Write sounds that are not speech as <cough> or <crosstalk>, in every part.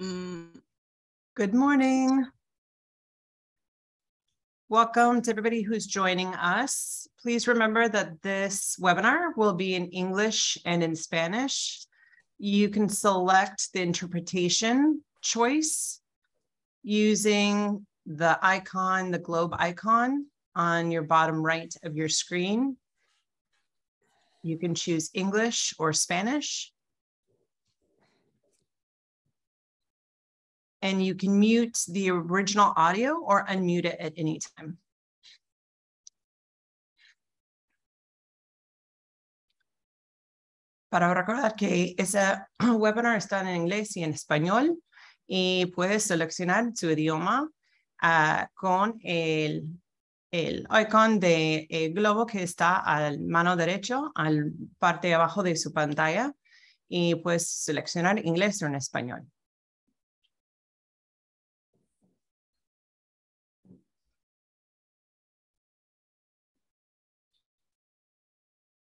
Mm. Good morning. Welcome to everybody who's joining us. Please remember that this webinar will be in English and in Spanish. You can select the interpretation choice using the icon, the globe icon on your bottom right of your screen. You can choose English or Spanish. and you can mute the original audio or unmute it at any time. Para recordar que ese <clears throat> webinar está en inglés y en español y puedes seleccionar tu idioma ah, con el, el icon de eh, globo que está al mano derecho, al parte de abajo de su pantalla y puedes seleccionar inglés o en español.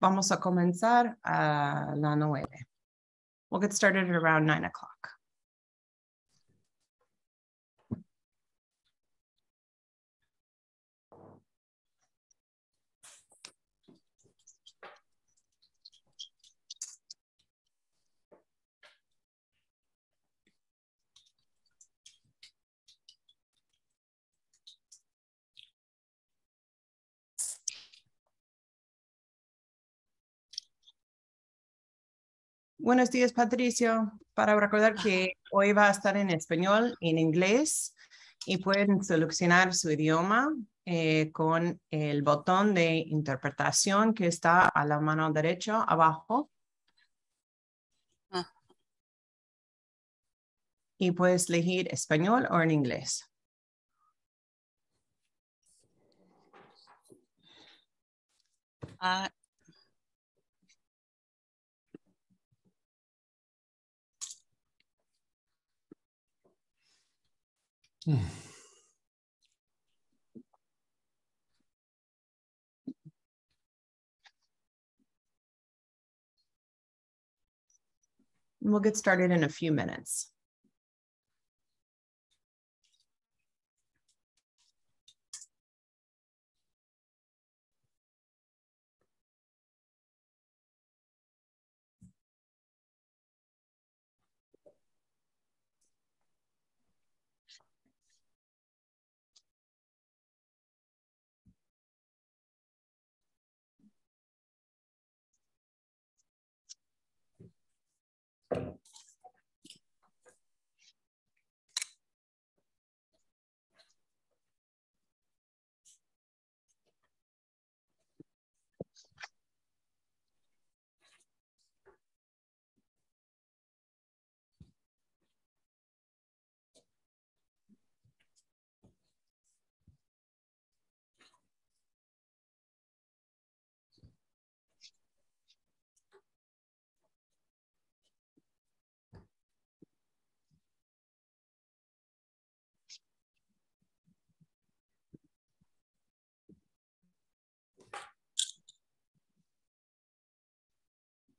Vamos a comenzar a uh, la nueve. We'll get started at around nine o'clock. Buenos días, Patricio. Para recordar que hoy va a estar en español, en inglés, y pueden seleccionar su idioma eh, con el botón de interpretación que está a la mano derecha abajo. Ah. Y puedes elegir español o en inglés. Ah, Hmm. We'll get started in a few minutes.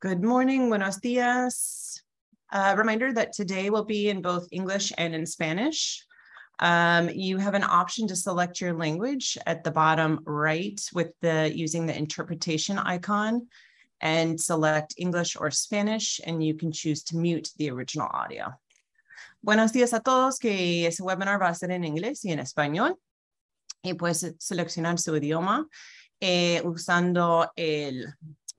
Good morning, buenos dias. Uh, reminder that today will be in both English and in Spanish. Um, you have an option to select your language at the bottom right with the using the interpretation icon and select English or Spanish, and you can choose to mute the original audio. Buenos días a todos, que ese webinar va a ser en inglés y en español. Y puedes seleccionar su idioma eh, usando el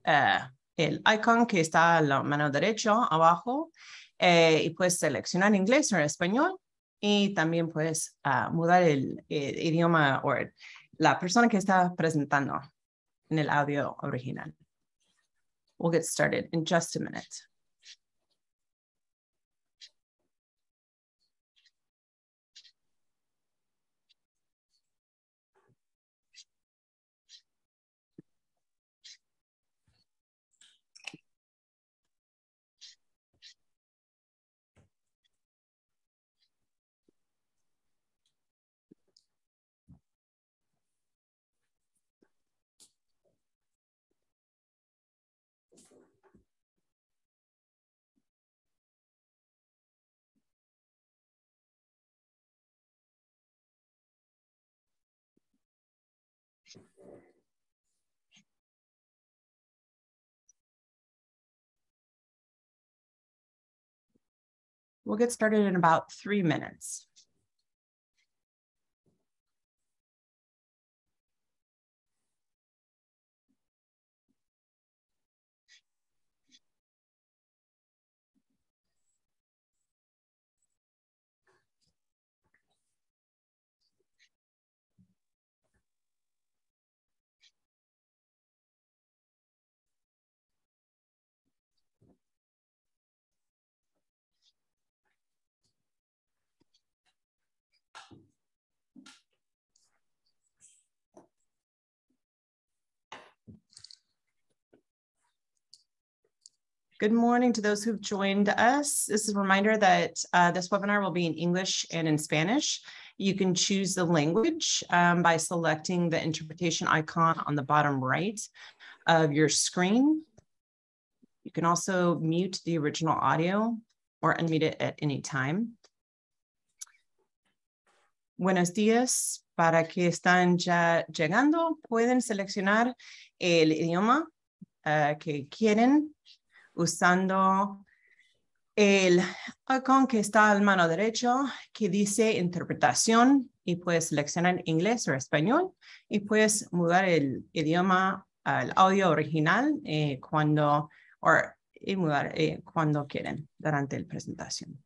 uh, el icon que está a la mano derecha abajo eh, y puedes seleccionar inglés o español y también puedes ah, mudar el, el idioma o la persona que está presentando en el audio original. We'll get started in just a minute. We'll get started in about three minutes. Good morning to those who've joined us. This is a reminder that uh, this webinar will be in English and in Spanish. You can choose the language um, by selecting the interpretation icon on the bottom right of your screen. You can also mute the original audio or unmute it at any time. Buenos días. Para que están ya llegando, pueden seleccionar el idioma uh, que quieren usando el icon que está al mano derecho que dice interpretación y puedes seleccionar inglés o español y puedes mudar el idioma al audio original eh, cuando o mudar eh, cuando quieren durante la presentación.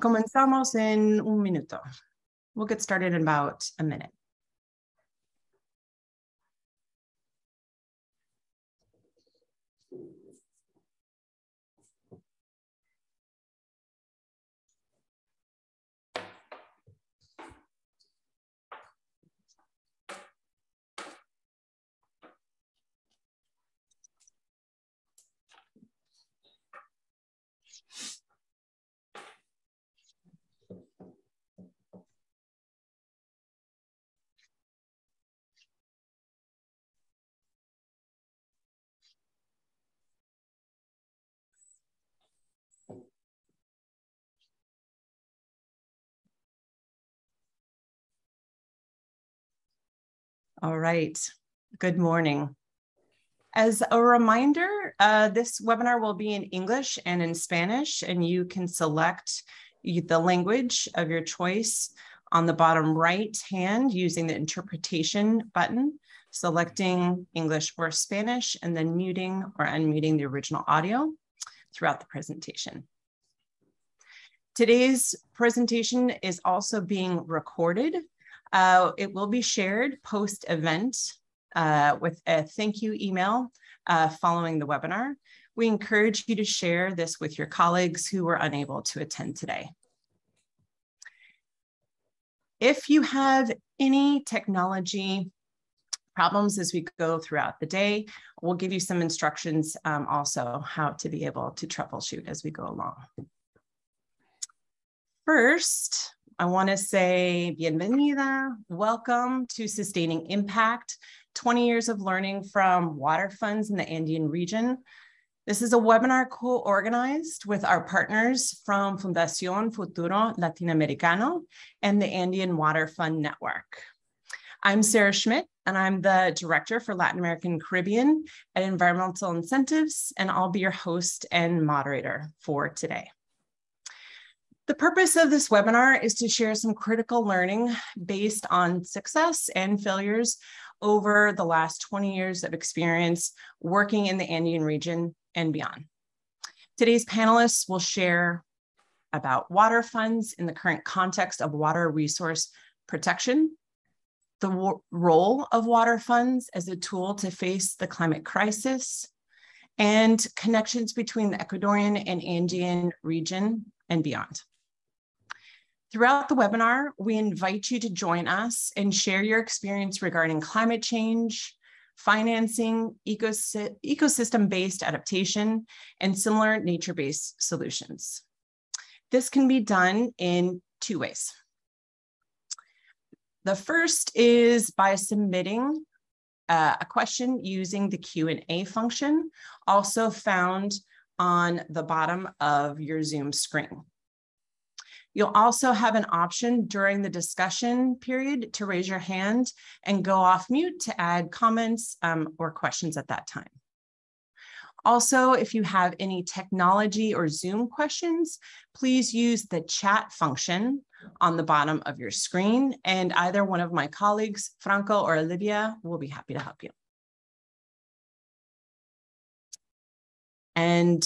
Comenzamos en un minuto. We'll get started in about a minute. All right. Good morning. As a reminder, uh, this webinar will be in English and in Spanish, and you can select the language of your choice on the bottom right hand using the interpretation button, selecting English or Spanish, and then muting or unmuting the original audio throughout the presentation. Today's presentation is also being recorded uh, it will be shared post event uh, with a thank you email uh, following the webinar. We encourage you to share this with your colleagues who were unable to attend today. If you have any technology problems as we go throughout the day, we'll give you some instructions um, also how to be able to troubleshoot as we go along. First, I want to say bienvenida, welcome to Sustaining Impact 20 Years of Learning from Water Funds in the Andean Region. This is a webinar co organized with our partners from Fundación Futuro Latinoamericano and the Andean Water Fund Network. I'm Sarah Schmidt, and I'm the Director for Latin American Caribbean at Environmental Incentives, and I'll be your host and moderator for today. The purpose of this webinar is to share some critical learning based on success and failures over the last 20 years of experience working in the Andean region and beyond. Today's panelists will share about water funds in the current context of water resource protection, the role of water funds as a tool to face the climate crisis, and connections between the Ecuadorian and Andean region and beyond. Throughout the webinar, we invite you to join us and share your experience regarding climate change, financing, ecosy ecosystem-based adaptation, and similar nature-based solutions. This can be done in two ways. The first is by submitting uh, a question using the Q&A function, also found on the bottom of your Zoom screen. You'll also have an option during the discussion period to raise your hand and go off mute to add comments um, or questions at that time. Also, if you have any technology or Zoom questions, please use the chat function on the bottom of your screen, and either one of my colleagues, Franco or Olivia, will be happy to help you. And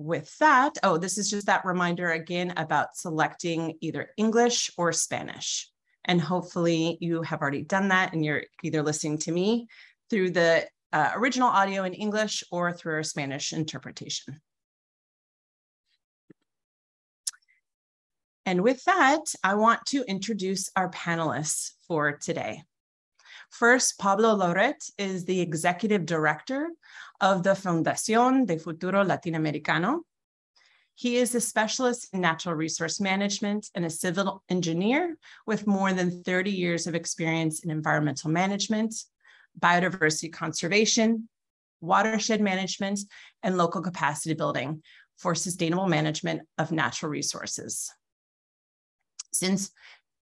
with that, oh, this is just that reminder again about selecting either English or Spanish. And hopefully you have already done that and you're either listening to me through the uh, original audio in English or through our Spanish interpretation. And with that, I want to introduce our panelists for today. First, Pablo Loret is the executive director of the Fundación de Futuro Latinoamericano. He is a specialist in natural resource management and a civil engineer with more than 30 years of experience in environmental management, biodiversity conservation, watershed management, and local capacity building for sustainable management of natural resources. Since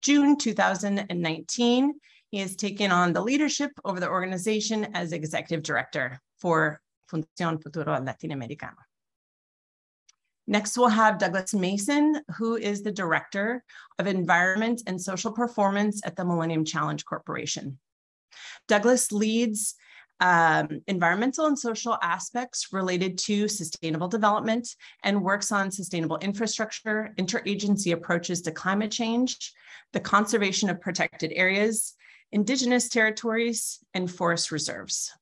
June 2019, he has taken on the leadership over the organization as executive director for Fundación Futuro Latinoamericano. Next, we'll have Douglas Mason, who is the Director of Environment and Social Performance at the Millennium Challenge Corporation. Douglas leads um, environmental and social aspects related to sustainable development and works on sustainable infrastructure, interagency approaches to climate change, the conservation of protected areas, indigenous territories, and forest reserves.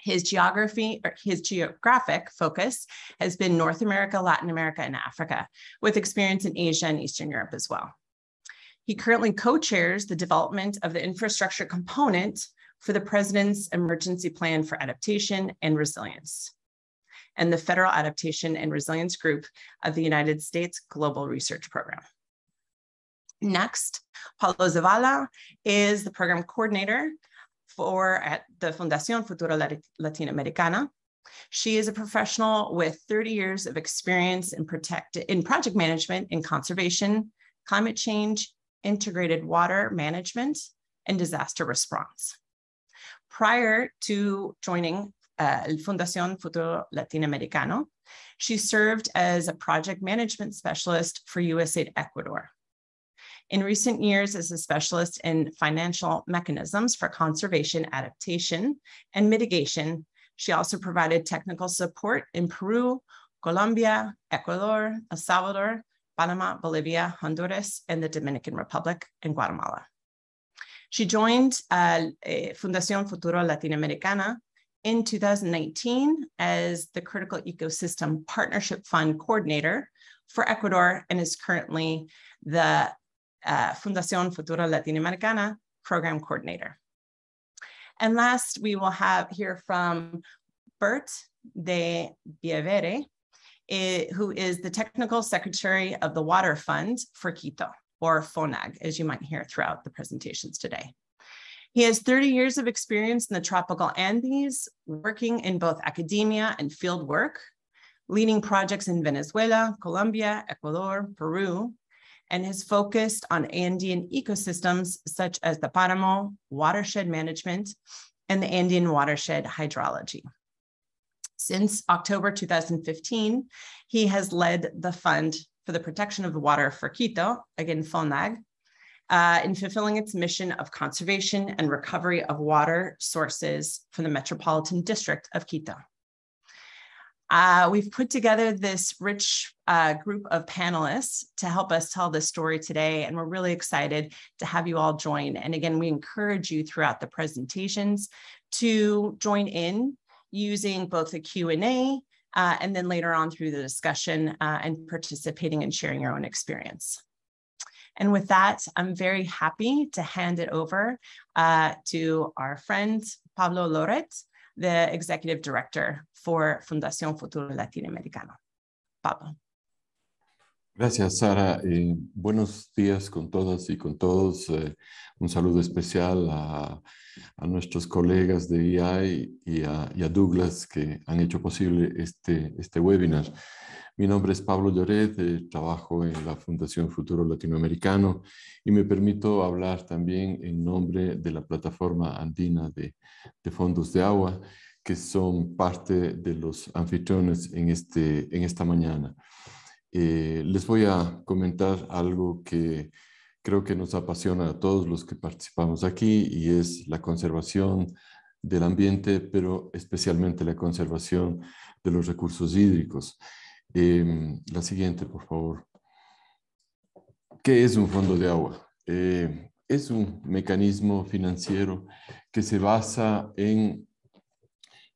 His geography or his geographic focus has been North America, Latin America, and Africa, with experience in Asia and Eastern Europe as well. He currently co-chairs the development of the infrastructure component for the President's Emergency Plan for Adaptation and Resilience and the Federal Adaptation and Resilience Group of the United States Global Research Program. Next, Paulo Zavala is the program coordinator for at the Fundación Futura Latinoamericana. She is a professional with 30 years of experience in protect in project management in conservation, climate change, integrated water management, and disaster response. Prior to joining uh, Fundación Futuro Latinoamericano, she served as a project management specialist for USAID Ecuador. In recent years as a specialist in financial mechanisms for conservation, adaptation, and mitigation. She also provided technical support in Peru, Colombia, Ecuador, El Salvador, Panama, Bolivia, Honduras, and the Dominican Republic and Guatemala. She joined uh, eh, Fundación Futuro Latinoamericana in 2019 as the Critical Ecosystem Partnership Fund Coordinator for Ecuador and is currently the uh, Fundación Futura Latinoamericana Program Coordinator. And last, we will have here from Bert de Biavere, who is the Technical Secretary of the Water Fund for Quito, or FONAG, as you might hear throughout the presentations today. He has 30 years of experience in the tropical Andes, working in both academia and field work, leading projects in Venezuela, Colombia, Ecuador, Peru, and has focused on Andean ecosystems such as the Paramo watershed management and the Andean watershed hydrology. Since October 2015, he has led the Fund for the Protection of the Water for Quito, again, FONAG, uh, in fulfilling its mission of conservation and recovery of water sources from the Metropolitan District of Quito. Uh, we've put together this rich uh, group of panelists to help us tell this story today, and we're really excited to have you all join. And again, we encourage you throughout the presentations to join in using both the Q&A uh, and then later on through the discussion uh, and participating and sharing your own experience. And with that, I'm very happy to hand it over uh, to our friend, Pablo Loret, the executive director for Fundación Futuro Latinoamericano. Pablo. Gracias, Sara. Eh, buenos días con todas y con todos. Eh, un saludo especial a, nuestros colegas de EI y a, y Douglas que han hecho posible este, este webinar. Mi nombre es Pablo Lloret, eh, trabajo en la Fundación Futuro Latinoamericano y me permito hablar también en nombre de la plataforma andina de, fondos de agua, que son parte de los anfitriones en, este, en esta mañana. Eh, les voy a comentar algo que creo que nos apasiona a todos los que participamos aquí y es la conservación del ambiente, pero especialmente la conservación de los recursos hídricos. Em, la siguiente, por favor. ¿Qué es un fondo de agua? Em, es un mecanismo financiero que se basa en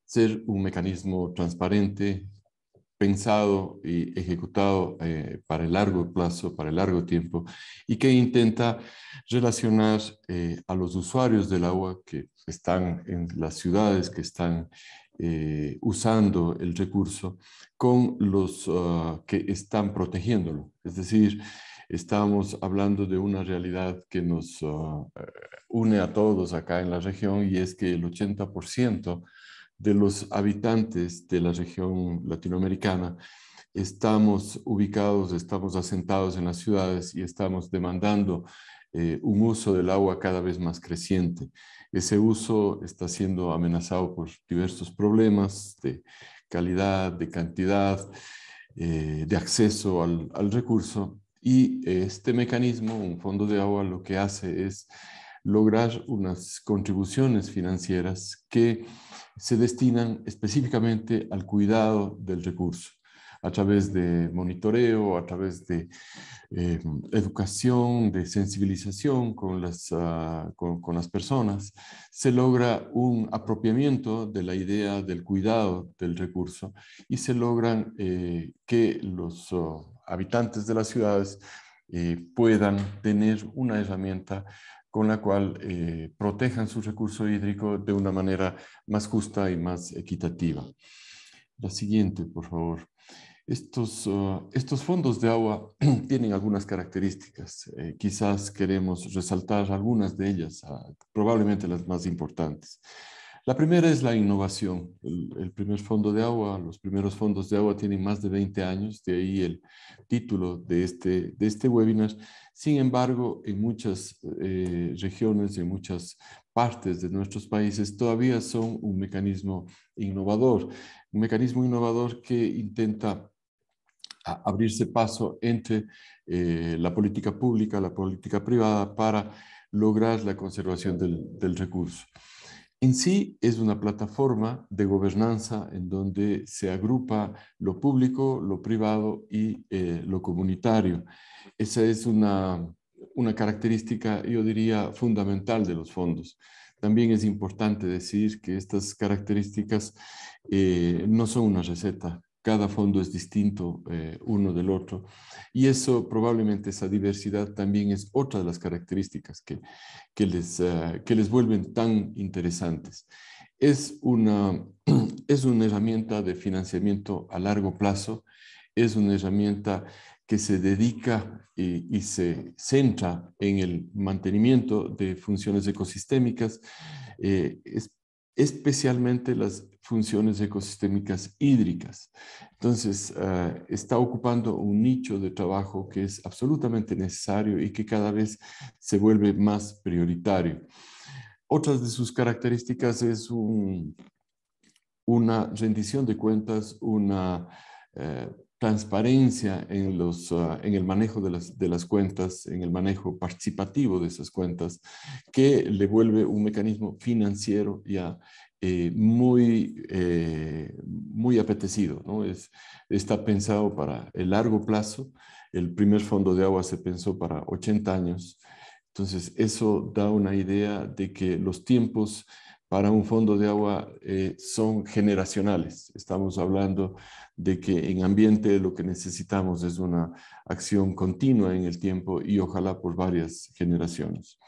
ser un mecanismo transparente, pensado y ejecutado eh, para el largo plazo, para el largo tiempo, y que intenta relacionar eh, a los usuarios del agua que están en las ciudades, que están eh, usando el recurso con los ah, que están protegiéndolo. Es decir, estamos hablando de una realidad que nos ah, une a todos acá en la región y es que el 80% de los habitantes de la región latinoamericana estamos ubicados, estamos asentados en las ciudades y estamos demandando eh, un uso del agua cada vez más creciente. Ese uso está siendo amenazado por diversos problemas de calidad, de cantidad, eh, de acceso al recurso y este mecanismo, un fondo de agua, lo que hace es lograr unas contribuciones financieras que se destinan específicamente al cuidado del recurso a través de monitoreo, a través de eh, educación, de sensibilización con las, ah, con, las personas, se logra un apropiamiento de la idea del cuidado del recurso y se logran eh, que los oh, habitantes de las ciudades eh, puedan tener una herramienta con la cual protejan su recurso hídrico de una manera más justa y más equitativa. La siguiente, por favor. Estos, ah, estos fondos de agua <clears throat> tienen algunas características. Eh, quizás queremos resaltar algunas de ellas, ah, probablemente las más importantes. La primera es la innovación. El, primer fondo de agua, los primeros fondos de agua tienen más de 20 años, de ahí el título de este, de este webinar. Sin embargo, en muchas eh, regiones, en muchas partes de nuestros países, todavía son un mecanismo innovador, un mecanismo innovador que intenta abrirse paso entre eh, la política pública, la política privada para lograr la conservación del, recurso. En sí es una plataforma de gobernanza en donde se agrupa lo público, lo privado y eh, lo comunitario. Esa es una, característica, yo diría, fundamental de los fondos. También es importante decir que estas características eh, no son una receta, cada fondo es distinto eh, uno del otro. Y eso probablemente, esa diversidad también es otra de las características que, que, les, eh, que les vuelven tan interesantes. Es una, <clears throat> es una herramienta de financiamiento a largo plazo, es una herramienta que se dedica eh, y, se centra en el mantenimiento de funciones ecosistémicas. Eh, es especialmente las funciones ecosistémicas hídricas. Entonces, ah, está ocupando un nicho de trabajo que es absolutamente necesario y que cada vez se vuelve más prioritario. Otras de sus características es una rendición de cuentas, una... Eh, transparencia en, los, ah, en el manejo de las, de las cuentas, en el manejo participativo de esas cuentas, que le vuelve un mecanismo financiero ya eh, muy, eh, muy apetecido. ¿no? Es, está pensado para el largo plazo. El primer fondo de agua se pensó para 80 años. Entonces, eso da una idea de que los tiempos para un fondo de agua eh, son generacionales. Estamos hablando de que en ambiente lo que necesitamos es una acción continua en el tiempo y ojalá por varias generaciones.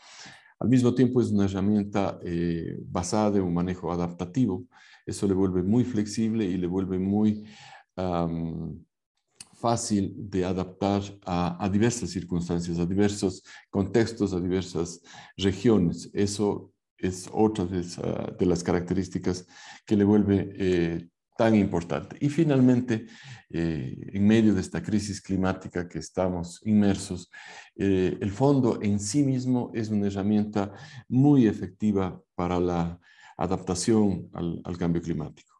Al mismo tiempo es una herramienta eh, basada en un manejo adaptativo. Eso le vuelve muy flexible y le vuelve muy fácil de adaptar a, a, diversas circunstancias, a diversos contextos, a diversas regiones. Eso es otra de, las características que le vuelve eh, tan importante. Y finalmente, eh, en medio de esta crisis climática que estamos inmersos, eh, el fondo en sí mismo es una herramienta muy efectiva para la adaptación al, cambio climático.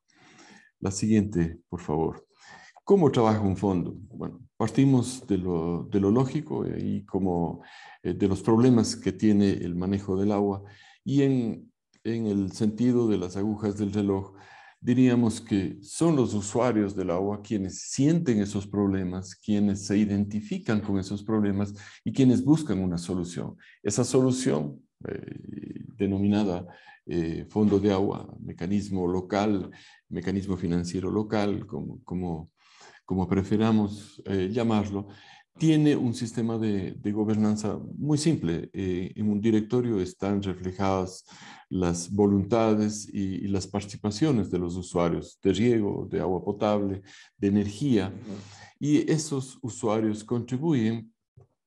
La siguiente, por favor. ¿Cómo trabaja un fondo? Bueno, partimos de lo, de lo lógico y como de los problemas que tiene el manejo del agua y en, el sentido de las agujas del reloj, diríamos que son los usuarios del agua quienes sienten esos problemas, quienes se identifican con esos problemas y quienes buscan una solución. Esa solución, eh, denominada eh, fondo de agua, mecanismo local, mecanismo financiero local, como, como, preferamos eh, llamarlo, tiene un sistema de, gobernanza muy simple. Eh, en un directorio están reflejadas las voluntades y, las participaciones de los usuarios de riego, de agua potable, de energía, y esos usuarios contribuyen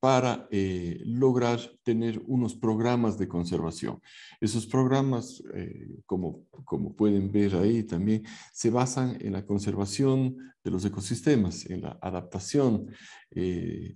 para eh, lograr tener unos programas de conservación. Esos programas, eh, como, como pueden ver ahí también, se basan en la conservación de los ecosistemas, en la adaptación eh,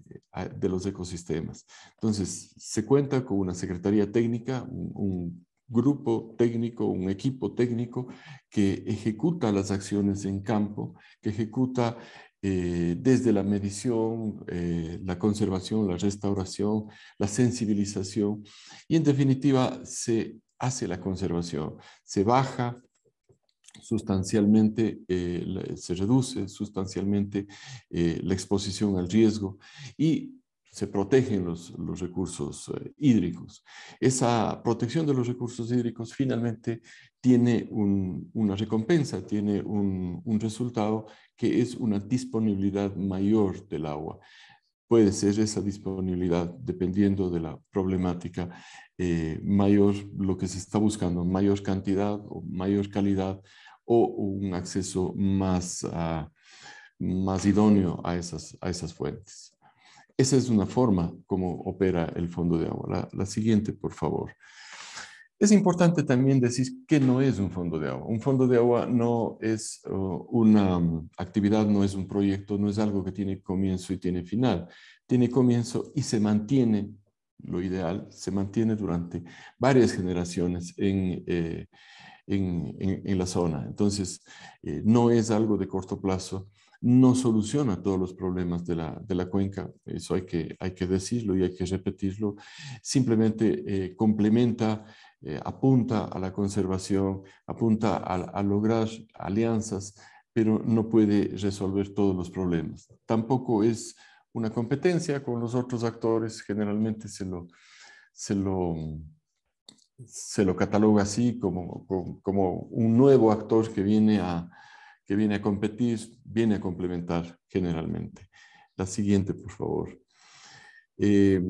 de los ecosistemas. Entonces, se cuenta con una secretaría técnica, un grupo técnico, un equipo técnico que ejecuta las acciones en campo, que ejecuta eh, desde la medición, eh, la conservación, la restauración, la sensibilización y en definitiva se hace la conservación, se baja sustancialmente, eh, se reduce sustancialmente la exposición al riesgo y se protegen los, recursos eh, hídricos. Esa protección de los recursos hídricos finalmente tiene una recompensa, tiene un, resultado que es una disponibilidad mayor del agua puede ser esa disponibilidad, dependiendo de la problemática, eh, mayor, lo que se está buscando, mayor cantidad o mayor calidad o un acceso más, ah, más idóneo a a esas fuentes. Esa es una forma como opera el fondo de agua. La, siguiente, por favor. Es importante también decir que no es un fondo de agua. Un fondo de agua no es oh, una mm, actividad, no es un proyecto, no es algo que tiene comienzo y tiene final. Tiene comienzo y se mantiene, lo ideal, se mantiene durante varias generaciones en... Eh, la zona. Entonces, eh, no es algo de corto plazo, no soluciona todos los problemas de la, cuenca, eso hay que, hay que decirlo y hay que repetirlo, simplemente eh, complementa, eh, apunta a la conservación, apunta a, lograr alianzas, pero no puede resolver todos los problemas. Tampoco es una competencia con los otros actores, generalmente se lo, se lo, se lo cataloga así como, como un nuevo actor que viene a, que viene a competir, viene a complementar generalmente. La siguiente, por favor. Eh,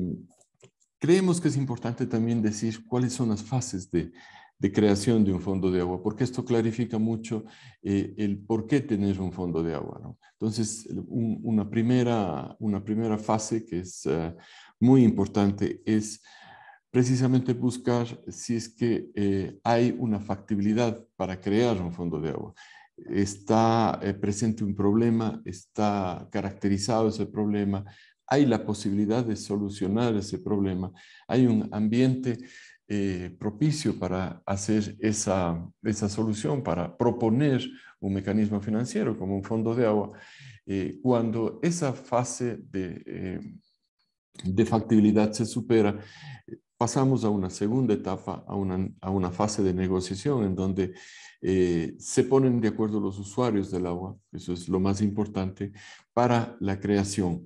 creemos que es importante también decir cuáles son las fases de, de creación de un fondo de agua, porque esto clarifica mucho eh, el por qué tener un fondo de agua. Entonces, una, primera, una primera fase que es eh, muy importante es precisamente buscar si es que hay una factibilidad para crear un fondo de agua está eh, presente un problema, está caracterizado ese problema, hay la posibilidad de solucionar ese problema, hay un ambiente eh, propicio para hacer esa, esa, solución, para proponer un mecanismo financiero como un fondo de agua, eh, cuando esa fase de, de factibilidad se supera, pasamos a una segunda etapa, a una, fase de negociación en donde eh, se ponen de acuerdo los usuarios del agua, eso es lo más importante, para la creación.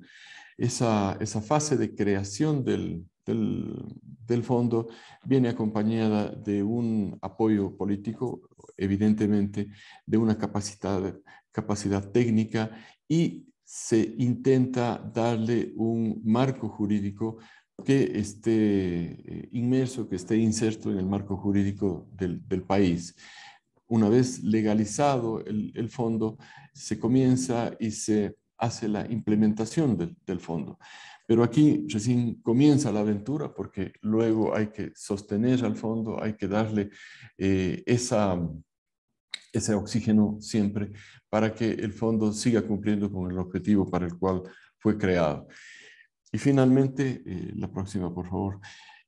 Esa, fase de creación del, del, del, fondo viene acompañada de un apoyo político, evidentemente, de una capacidad, capacidad técnica y se intenta darle un marco jurídico que esté eh, inmerso, que esté inserto en el marco jurídico del, país. Una vez legalizado el, fondo, se comienza y se hace la implementación del, fondo. Pero aquí recién comienza la aventura porque luego hay que sostener al fondo, hay que darle eh, ese oxígeno siempre para que el fondo siga cumpliendo con el objetivo para el cual fue creado. Y finalmente, eh, la próxima, por favor.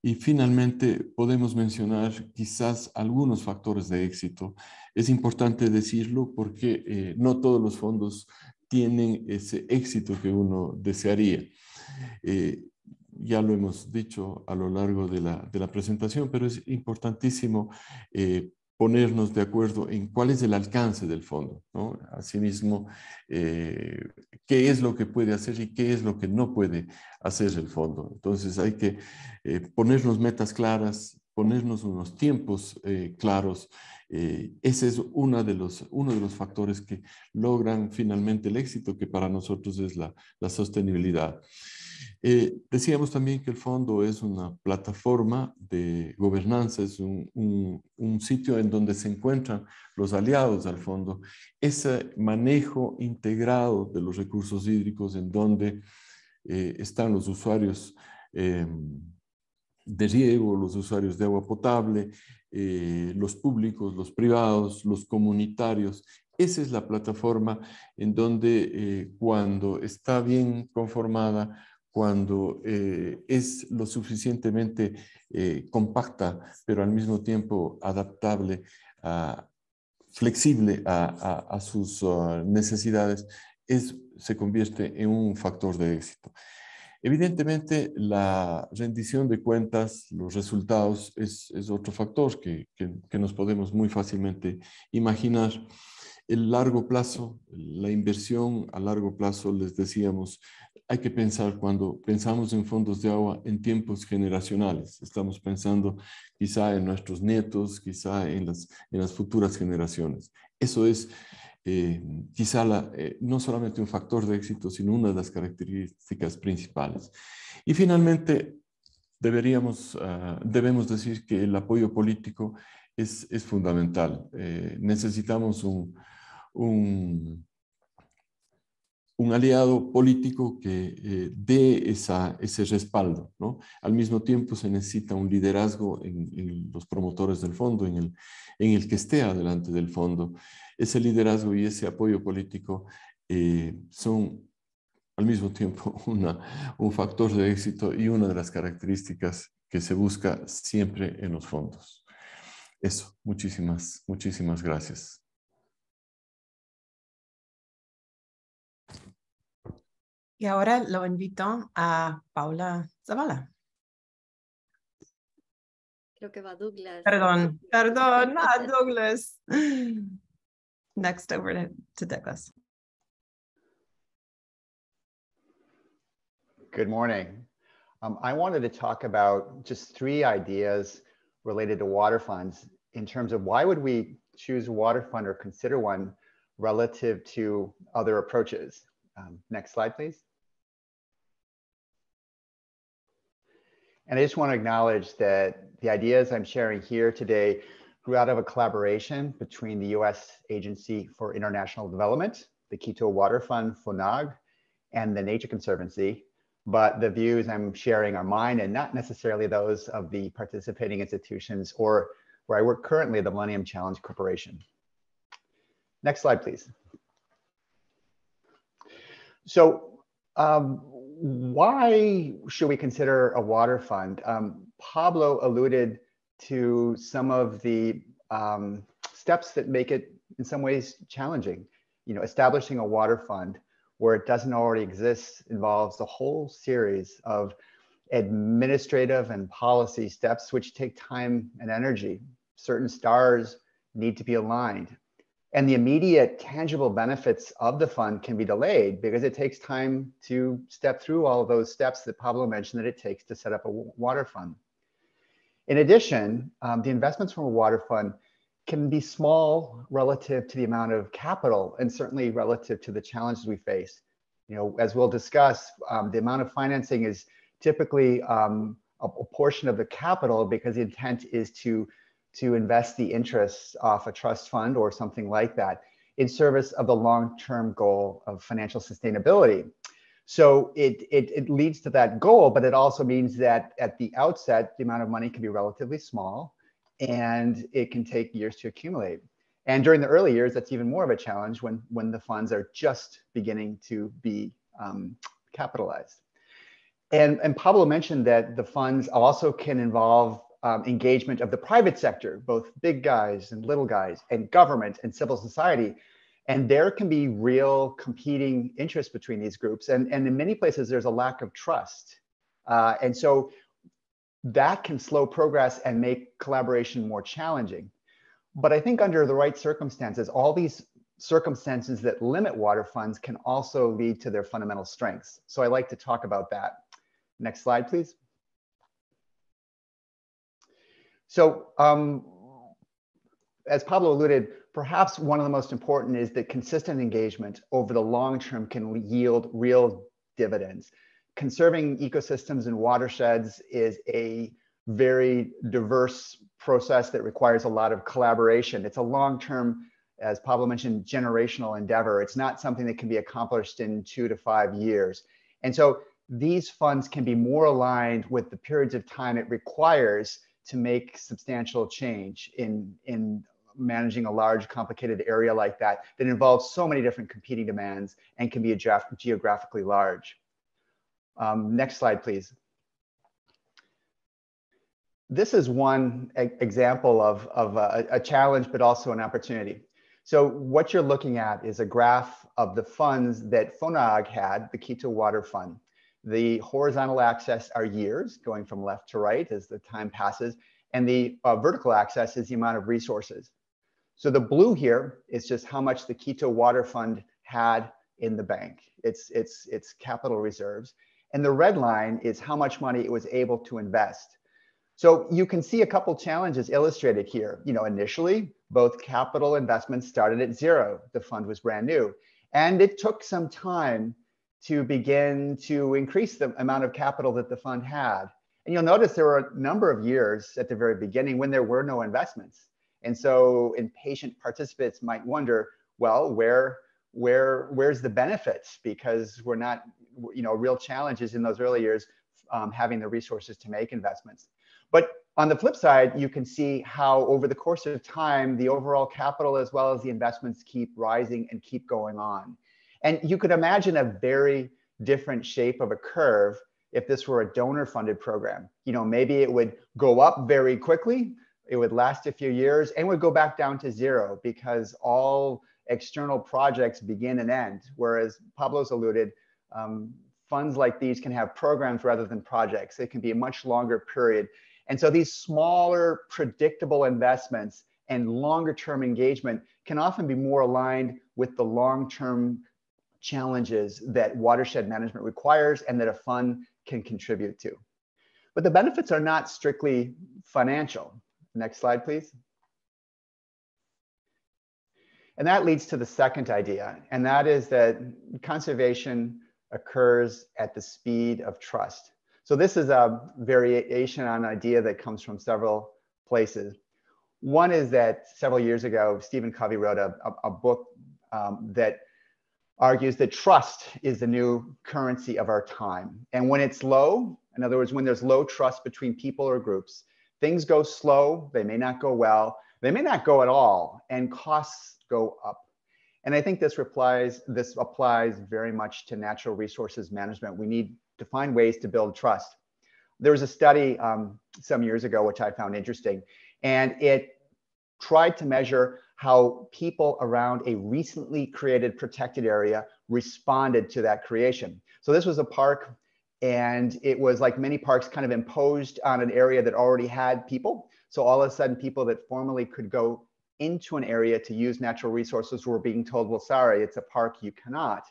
Y finalmente, podemos mencionar quizás algunos factores de éxito. Es importante decirlo porque eh, no todos los fondos tienen ese éxito que uno desearía. Eh, ya lo hemos dicho a lo largo de la, de la presentación, pero es importantísimo ponernos de acuerdo en cuál es el alcance del fondo. Asimismo, eh, qué es lo que puede hacer y qué es lo que no puede hacer el fondo. Entonces hay que eh, ponernos metas claras, ponernos unos tiempos eh, claros. Eh, ese es de uno de los factores que logran finalmente el éxito, que para nosotros es la sostenibilidad. Eh, decíamos también que el fondo es una plataforma de gobernanza, es un, sitio en donde se encuentran los aliados al fondo. Ese manejo integrado de los recursos hídricos en donde eh, están los usuarios eh, de riego, los usuarios de agua potable, los públicos, los privados, los comunitarios, esa es la plataforma en donde cuando está bien conformada cuando eh, es lo suficientemente eh, compacta, pero al mismo tiempo adaptable, flexible a, sus ah, necesidades, se convierte en un factor de éxito. Evidentemente, la rendición de cuentas, los resultados, es, otro factor que, nos podemos muy fácilmente imaginar. El largo plazo, la inversión a largo plazo, les decíamos, hay que pensar cuando pensamos en fondos de agua en tiempos generacionales. Estamos pensando quizá en nuestros nietos, quizá en las, en las futuras generaciones. Eso es eh, quizá eh, no solamente un factor de éxito, sino una de las características principales. Y finalmente, deberíamos, ah, debemos decir que el apoyo político es, es fundamental. Eh, necesitamos un, un, aliado político que eh, dé ese respaldo. Al mismo tiempo se necesita un liderazgo en, los promotores del fondo, en el, que esté adelante del fondo. Ese liderazgo y ese apoyo político eh, son al mismo tiempo <laughs> un factor de éxito y una de las características que se busca siempre en los fondos. Eso, muchísimas, muchísimas gracias. Y ahora lo invito a Paula Zavala. Creo que va Douglas. Perdón, perdón, not <laughs> Douglas. Next over to, to Douglas. Good morning. Um, I wanted to talk about just three ideas related to water funds in terms of why would we choose a water fund or consider one relative to other approaches um, next slide, please. And I just want to acknowledge that the ideas I'm sharing here today grew out of a collaboration between the U.S. Agency for International Development, the Quito Water Fund, FONAG, and the Nature Conservancy. But the views I'm sharing are mine and not necessarily those of the participating institutions or where I work currently, the Millennium Challenge Corporation. Next slide, please. So um, why should we consider a water fund? Um, Pablo alluded to some of the um, steps that make it in some ways challenging. You know, establishing a water fund where it doesn't already exist involves a whole series of administrative and policy steps which take time and energy. Certain stars need to be aligned and the immediate tangible benefits of the fund can be delayed because it takes time to step through all those steps that Pablo mentioned that it takes to set up a water fund. In addition, um, the investments from a water fund can be small relative to the amount of capital and certainly relative to the challenges we face. You know, as we'll discuss, um, the amount of financing is typically um, a portion of the capital because the intent is to to invest the interests off a trust fund or something like that in service of the long-term goal of financial sustainability. So it, it, it, leads to that goal, but it also means that at the outset, the amount of money can be relatively small and it can take years to accumulate. And during the early years, that's even more of a challenge when, when the funds are just beginning to be um, capitalized. And, and Pablo mentioned that the funds also can involve um, engagement of the private sector, both big guys and little guys, and government and civil society. And there can be real competing interests between these groups. And, and in many places, there's a lack of trust. Uh, and so that can slow progress and make collaboration more challenging. But I think under the right circumstances, all these circumstances that limit water funds can also lead to their fundamental strengths. So I like to talk about that. Next slide, please. So um, as Pablo alluded, perhaps one of the most important is that consistent engagement over the long term can yield real dividends. Conserving ecosystems and watersheds is a very diverse process that requires a lot of collaboration. It's a long term, as Pablo mentioned, generational endeavor. It's not something that can be accomplished in two to five years. And so these funds can be more aligned with the periods of time it requires to make substantial change in in managing a large complicated area like that that involves so many different competing demands and can be geographically large. Um, next slide, please. This is one example of, of a, a challenge, but also an opportunity. So what you're looking at is a graph of the funds that FONAG had, the Quito Water Fund. The horizontal axis are years, going from left to right as the time passes, and the uh, vertical axis is the amount of resources. So the blue here is just how much the Quito Water Fund had in the bank, its, its, its capital reserves. And the red line is how much money it was able to invest. So you can see a couple challenges illustrated here. You know, initially, both capital investments started at zero. The fund was brand new. And it took some time to begin to increase the amount of capital that the fund had. And you'll notice there were a number of years at the very beginning when there were no investments. And so impatient participants might wonder, well, where, where, where's the benefits? Because we're not, you know, real challenges in those early years um, having the resources to make investments. But on the flip side, you can see how over the course of time, the overall capital as well as the investments keep rising and keep going on. And you could imagine a very different shape of a curve if this were a donor funded program. You know, maybe it would go up very quickly, it would last a few years and would go back down to zero because all external projects begin and end. Whereas Pablo's alluded, um, funds like these can have programs rather than projects. It can be a much longer period. And so these smaller, predictable investments and longer term engagement can often be more aligned with the long term challenges that watershed management requires and that a fund can contribute to. But the benefits are not strictly financial. Next slide, please. And that leads to the second idea, and that is that conservation occurs at the speed of trust. So this is a variation on an idea that comes from several places. One is that several years ago, Stephen Covey wrote a, a, a book um, that argues that trust is the new currency of our time. And when it's low, in other words, when there's low trust between people or groups, things go slow, they may not go well, they may not go at all, and costs go up. And I think this replies, this applies very much to natural resources management. We need to find ways to build trust. There was a study um, some years ago, which I found interesting, and it tried to measure how people around a recently created protected area responded to that creation. So this was a park and it was like many parks kind of imposed on an area that already had people. So all of a sudden people that formerly could go into an area to use natural resources were being told, well, sorry, it's a park, you cannot.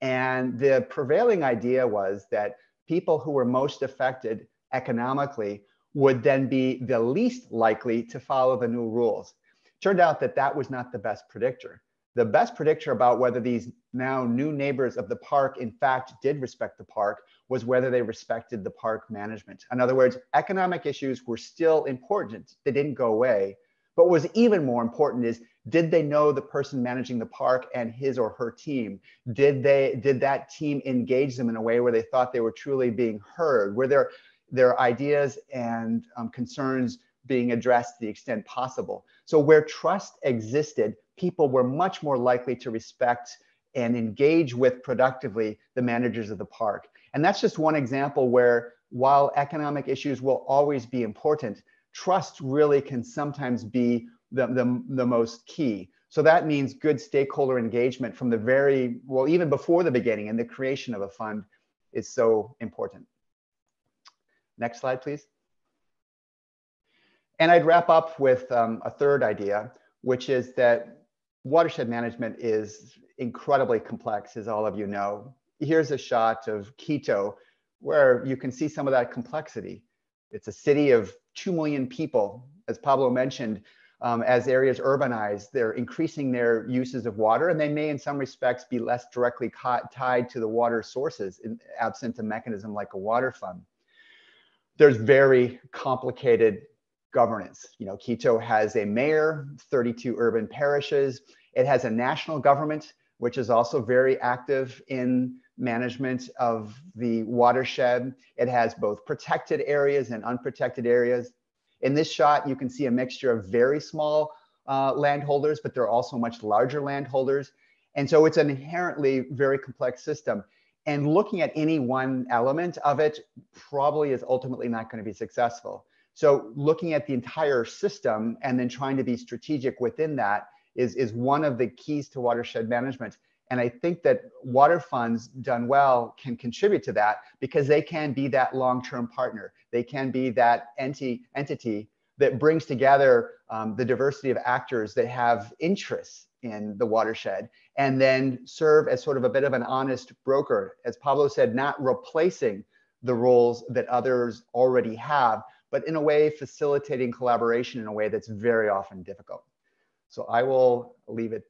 And the prevailing idea was that people who were most affected economically would then be the least likely to follow the new rules. Turned out that that was not the best predictor. The best predictor about whether these now new neighbors of the park, in fact, did respect the park was whether they respected the park management. In other words, economic issues were still important, they didn't go away. But what was even more important is did they know the person managing the park and his or her team? Did they did that team engage them in a way where they thought they were truly being heard? Were their their ideas and um, concerns being addressed to the extent possible. So, where trust existed, people were much more likely to respect and engage with productively the managers of the park. And that's just one example where, while economic issues will always be important, trust really can sometimes be the, the, the most key. So that means good stakeholder engagement from the very, well, even before the beginning and the creation of a fund is so important. Next slide, please. And I'd wrap up with um, a third idea, which is that watershed management is incredibly complex, as all of you know. Here's a shot of Quito, where you can see some of that complexity. It's a city of 2 million people. As Pablo mentioned, um, as areas urbanize, they're increasing their uses of water, and they may, in some respects, be less directly tied to the water sources, in, absent a mechanism like a water fund. There's very complicated governance. You know, Quito has a mayor, 32 urban parishes. It has a national government, which is also very active in management of the watershed. It has both protected areas and unprotected areas. In this shot, you can see a mixture of very small uh, landholders, but there are also much larger landholders. And so it's an inherently very complex system. And looking at any one element of it probably is ultimately not going to be successful. So looking at the entire system and then trying to be strategic within that is, is one of the keys to watershed management. And I think that water funds done well can contribute to that because they can be that long-term partner. They can be that enti- entity that brings together um, the diversity of actors that have interests in the watershed and then serve as sort of a bit of an honest broker. As Pablo said, not replacing the roles that others already have, but in a way facilitating collaboration in a way that's very often difficult. So I will leave it.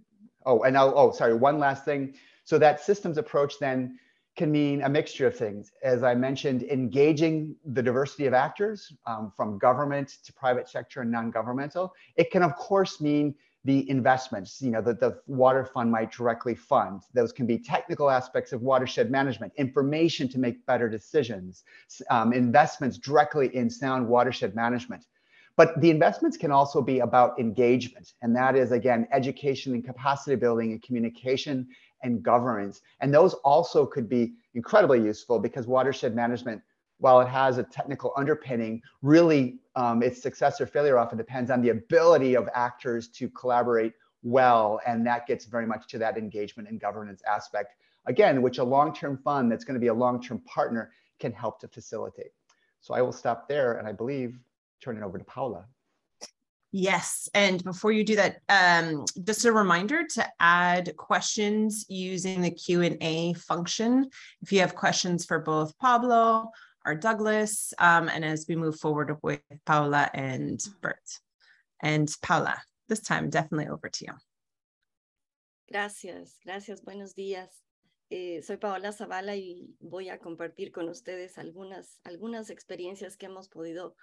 Oh, and I'll, oh, sorry, one last thing. So that systems approach then can mean a mixture of things. As I mentioned, engaging the diversity of actors um, from government to private sector and non-governmental. It can of course mean the investments you know that the water fund might directly fund those can be technical aspects of watershed management information to make better decisions um, investments directly in sound watershed management but the investments can also be about engagement and that is again education and capacity building and communication and governance and those also could be incredibly useful because watershed management while it has a technical underpinning, really um, its success or failure often depends on the ability of actors to collaborate well. And that gets very much to that engagement and governance aspect, again, which a long-term fund that's gonna be a long-term partner can help to facilitate. So I will stop there and I believe turn it over to Paula. Yes, and before you do that, um, just a reminder to add questions using the Q&A function. If you have questions for both Pablo our Douglas, um, and as we move forward with Paula and Bert. And Paula, this time definitely over to you. Gracias, gracias, buenos días. Eh, soy Paola Zavala y voy a compartir con ustedes algunas, algunas experiencias que hemos podido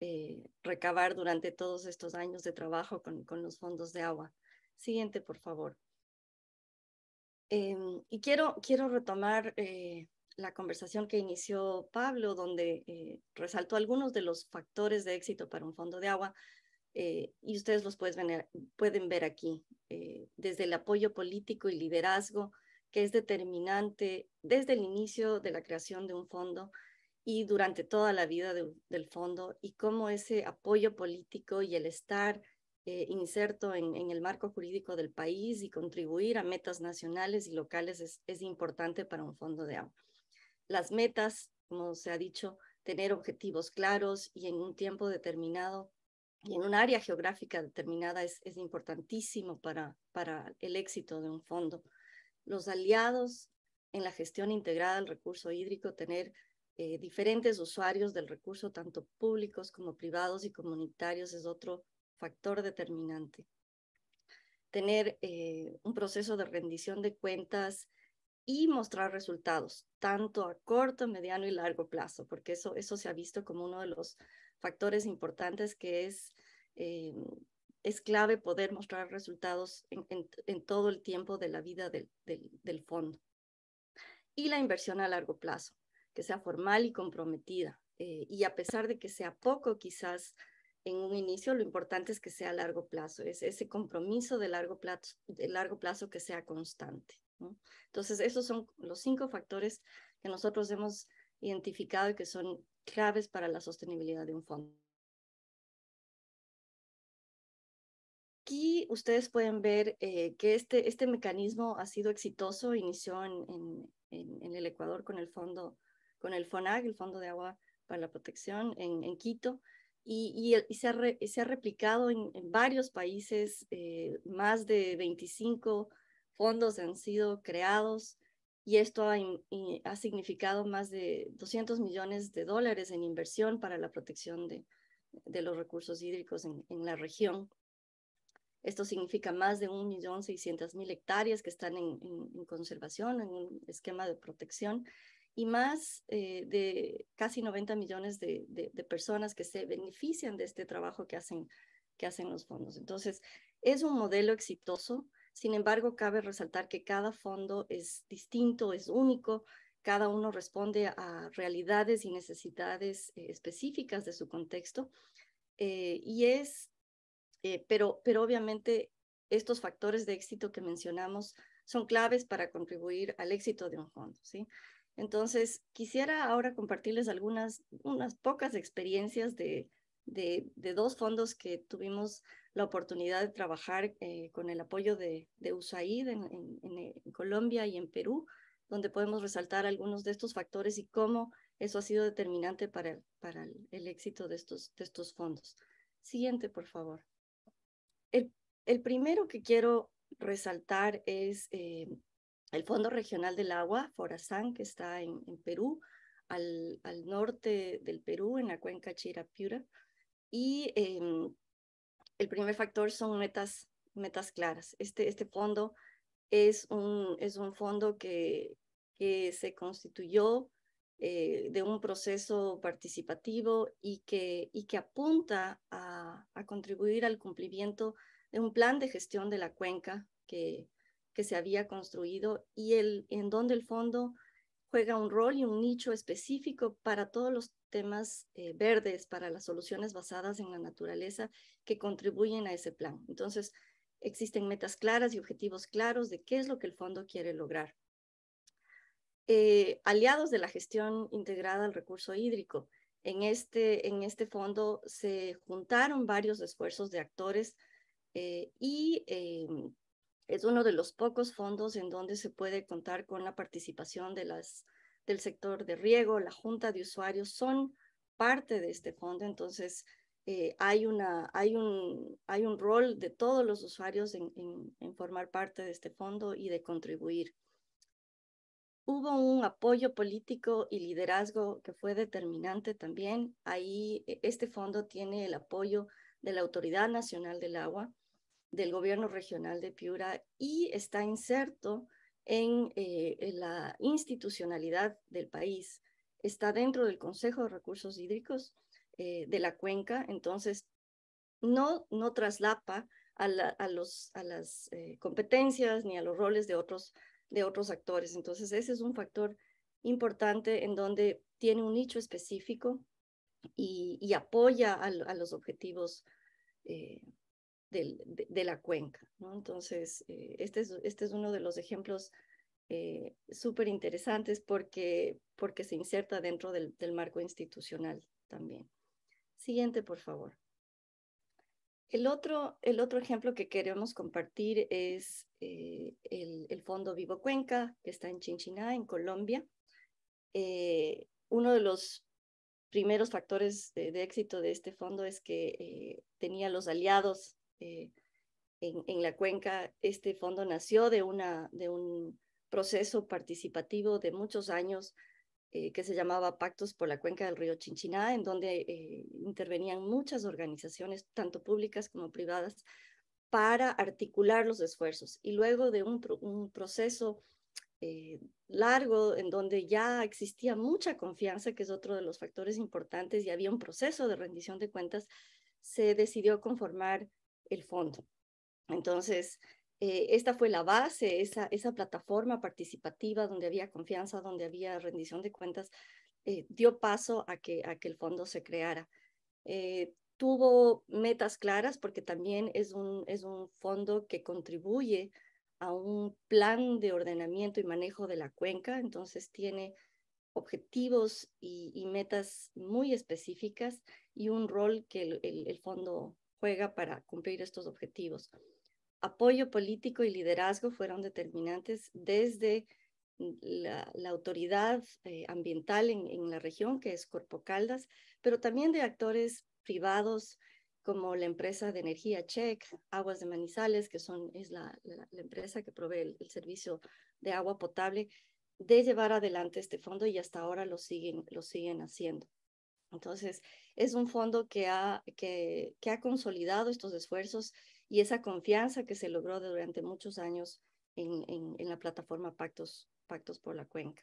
eh, recabar durante todos estos años de trabajo con, los fondos de agua. Siguiente, por favor. Em, y quiero, quiero retomar eh, la conversación que inició Pablo, donde eh, resaltó algunos de los factores de éxito para un fondo de agua, eh, y ustedes los pueden ver aquí, eh, desde el apoyo político y liderazgo, que es determinante desde el inicio de la creación de un fondo y durante toda la vida del fondo, y cómo ese apoyo político y el estar inserto en, el marco jurídico del país y contribuir a metas nacionales y locales es importante para un fondo de agua las metas, como se ha dicho, tener objetivos claros y en un tiempo determinado y en un área geográfica determinada es, importantísimo para, el éxito de un fondo. Los aliados en la gestión integrada del recurso hídrico, tener eh, diferentes usuarios del recurso, tanto públicos como privados y comunitarios, es otro factor determinante. Tener eh, un proceso de rendición de cuentas y mostrar resultados, tanto a corto, mediano y largo plazo, porque eso, eso se ha visto como uno de los factores importantes que es, eh, es clave poder mostrar resultados en, todo el tiempo de la vida del, fondo. Y la inversión a largo plazo, que sea formal y comprometida. Eh, y a pesar de que sea poco, quizás en un inicio, lo importante es que sea a largo plazo, es ese compromiso de largo plazo, de largo plazo que sea constante. Entonces, esos son los cinco factores que nosotros hemos identificado y que son claves para la sostenibilidad de un fondo. Aquí ustedes pueden ver eh, que este, este mecanismo ha sido exitoso, inició en, el Ecuador con el fondo, con el FONAG, el Fondo de Agua para la Protección, en, Quito, y, se ha replicado en, varios países, eh, más de 25 fondos han sido creados y esto ha, significado más de 200 millones de dólares en inversión para la protección de, los recursos hídricos en, la región. Esto significa más de 1.600.000 hectáreas que están en, conservación, en un esquema de protección, y más eh, de casi 90 millones de, de, personas que se benefician de este trabajo que hacen, que hacen los fondos. Entonces, es un modelo exitoso sin embargo, cabe resaltar que cada fondo es distinto, es único, cada uno responde a realidades y necesidades eh, específicas de su contexto. Eh, y es, eh, pero, pero obviamente estos factores de éxito que mencionamos son claves para contribuir al éxito de un fondo, ¿sí? Entonces, quisiera ahora compartirles algunas, unas pocas experiencias de, de, dos fondos que tuvimos la oportunidad de trabajar eh, con el apoyo de, USAID eh, en, Colombia y en Perú, donde podemos resaltar algunos de estos factores y cómo eso ha sido determinante para, el, éxito de estos, fondos. Siguiente, por favor. El, primero que quiero resaltar es eh, el Fondo Regional del Agua, Forazán, que está en, Perú, al, al, norte del Perú, en la cuenca Chirapiura. Y em, el primer factor son metas, metas claras. Este, este fondo es un, es un fondo que, que se constituyó eh, de un proceso participativo y que, y que apunta a, a, contribuir al cumplimiento de un plan de gestión de la cuenca que, que se había construido y el, en donde el fondo juega un rol y un nicho específico para todos los temas eh, verdes, para las soluciones basadas en la naturaleza que contribuyen a ese plan. Entonces, existen metas claras y objetivos claros de qué es lo que el fondo quiere lograr. Eh, aliados de la gestión integrada al recurso hídrico. En este, en este fondo se juntaron varios esfuerzos de actores eh, y em, es uno de los pocos fondos en donde se puede contar con la participación del sector de riego, la junta de usuarios son parte de este fondo, entonces eh, hay, un, rol de todos los usuarios en, en formar parte de este fondo y de contribuir. Hubo un apoyo político y liderazgo que fue determinante también. Ahí e, este fondo tiene el apoyo de la Autoridad Nacional del Agua, del gobierno regional de Piura y está inserto eh, en, la institucionalidad del país. Está dentro del Consejo de Recursos Hídricos eh, de la cuenca, entonces no, no traslapa a, los, a las eh, competencias ni a los roles de otros, de otros actores. Entonces ese es un factor importante en donde tiene un nicho específico y, apoya a, los objetivos de, la cuenca. Entonces, eh, este, es, este es uno de los ejemplos eh, súper interesantes porque, porque se inserta dentro del, marco institucional también. Siguiente, por favor. El otro, el otro ejemplo que queremos compartir es eh, el, Fondo Vivo Cuenca, que está en Chinchiná, en Colombia. uno de los primeros factores de, éxito de este fondo es que tenía los aliados este, en, la cuenca. Este fondo nació de, una, de un proceso participativo de muchos años eh, que se llamaba Pactos por la Cuenca del Río Chinchiná, en donde eh, intervenían muchas organizaciones, tanto públicas como privadas, para articular los esfuerzos. Y luego de un, proceso eh, largo en donde ya existía mucha confianza, que es otro de los factores importantes, y había un proceso de rendición de cuentas, se decidió conformar el fondo. Entonces, eh, esta fue la base, esa, esa plataforma participativa donde había confianza, donde había rendición de cuentas, eh, dio paso a que, a que el fondo se creara. Eh, tuvo metas claras porque también es un, es un fondo que contribuye a un plan de ordenamiento y manejo de la cuenca, entonces tiene objetivos y, metas muy específicas y un rol que el, el, el fondo juega para cumplir estos objetivos. Apoyo político y liderazgo fueron determinantes desde la, autoridad eh, ambiental en, la región, que es Corpo Caldas, pero también de actores privados como la empresa de energía Chec Aguas de Manizales, que son, es la, empresa que provee el, servicio de agua potable, de llevar adelante este fondo y hasta ahora lo lo siguen haciendo. Entonces, es un fondo que ha, consolidado estos esfuerzos y esa confianza que se logró durante muchos años en, la plataforma Pactos, Pactos por la Cuenca.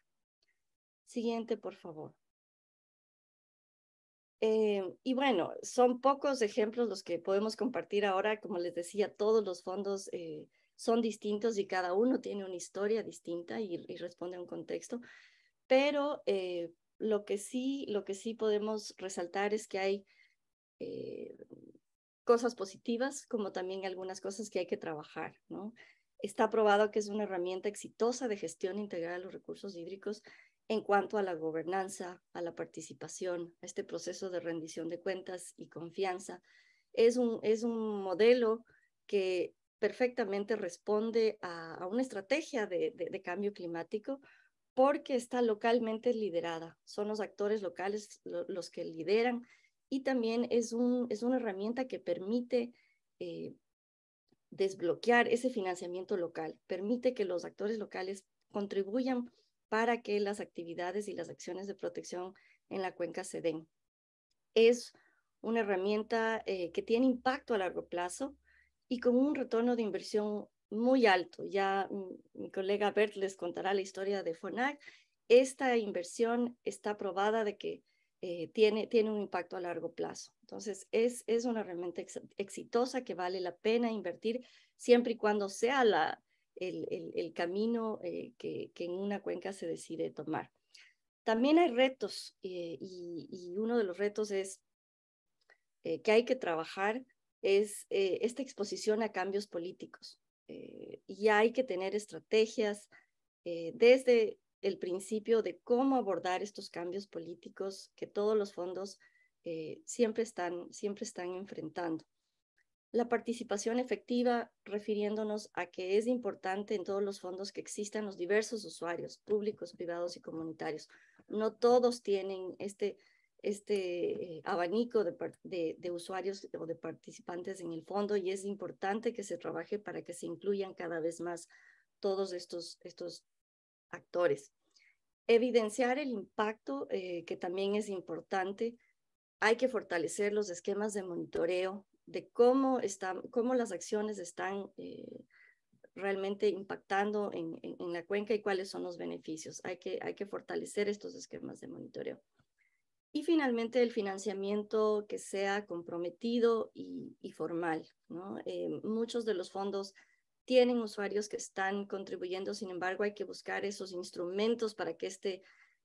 Siguiente, por favor. Eh, y bueno, son pocos ejemplos los que podemos compartir ahora. Como les decía, todos los fondos eh, son distintos y cada uno tiene una historia distinta y, responde a un contexto. Pero eh, lo que sí, lo que sí podemos resaltar es que hay eh, cosas positivas, como también algunas cosas que hay que trabajar, Está probado que es una herramienta exitosa de gestión integral de los recursos hídricos en cuanto a la gobernanza, a la participación, a este proceso de rendición de cuentas y confianza. Es un, modelo que perfectamente responde a, una estrategia de cambio climático, porque está localmente liderada. Son los actores locales los que lideran y también es, un, es una herramienta que permite eh, desbloquear ese financiamiento local, permite que los actores locales contribuyan para que las actividades y las acciones de protección en la cuenca se den. Es una herramienta eh, que tiene impacto a largo plazo y con un retorno de inversión muy alto. Ya mi colega Bert les contará la historia de FONAC. Esta inversión está probada de que eh, tiene, tiene un impacto a largo plazo. Entonces, es, es una herramienta exitosa que vale la pena invertir siempre y cuando sea la, el, el, camino eh, que, que, en una cuenca se decide tomar. También hay retos eh, y, y, uno de los retos es que hay que trabajar es esta exposición a cambios políticos. Eh, y hay que tener estrategias eh, desde el principio de cómo abordar estos cambios políticos que todos los fondos eh, siempre, están, siempre están enfrentando. La participación efectiva, refiriéndonos a que es importante en todos los fondos que existan los diversos usuarios, públicos, privados y comunitarios. No todos tienen este, este abanico de, usuarios o de participantes en el fondo y es importante que se trabaje para que se incluyan cada vez más todos estos, estos actores. Evidenciar el impacto, eh, que también es importante. Hay que fortalecer los esquemas de monitoreo de cómo, están, cómo las acciones están eh, realmente impactando en, en, en, la cuenca y cuáles son los beneficios. Hay que, hay que fortalecer estos esquemas de monitoreo. Y finalmente, el financiamiento que sea comprometido y, formal. Eh, muchos de los fondos tienen usuarios que están contribuyendo, sin embargo, hay que buscar esos instrumentos para que este,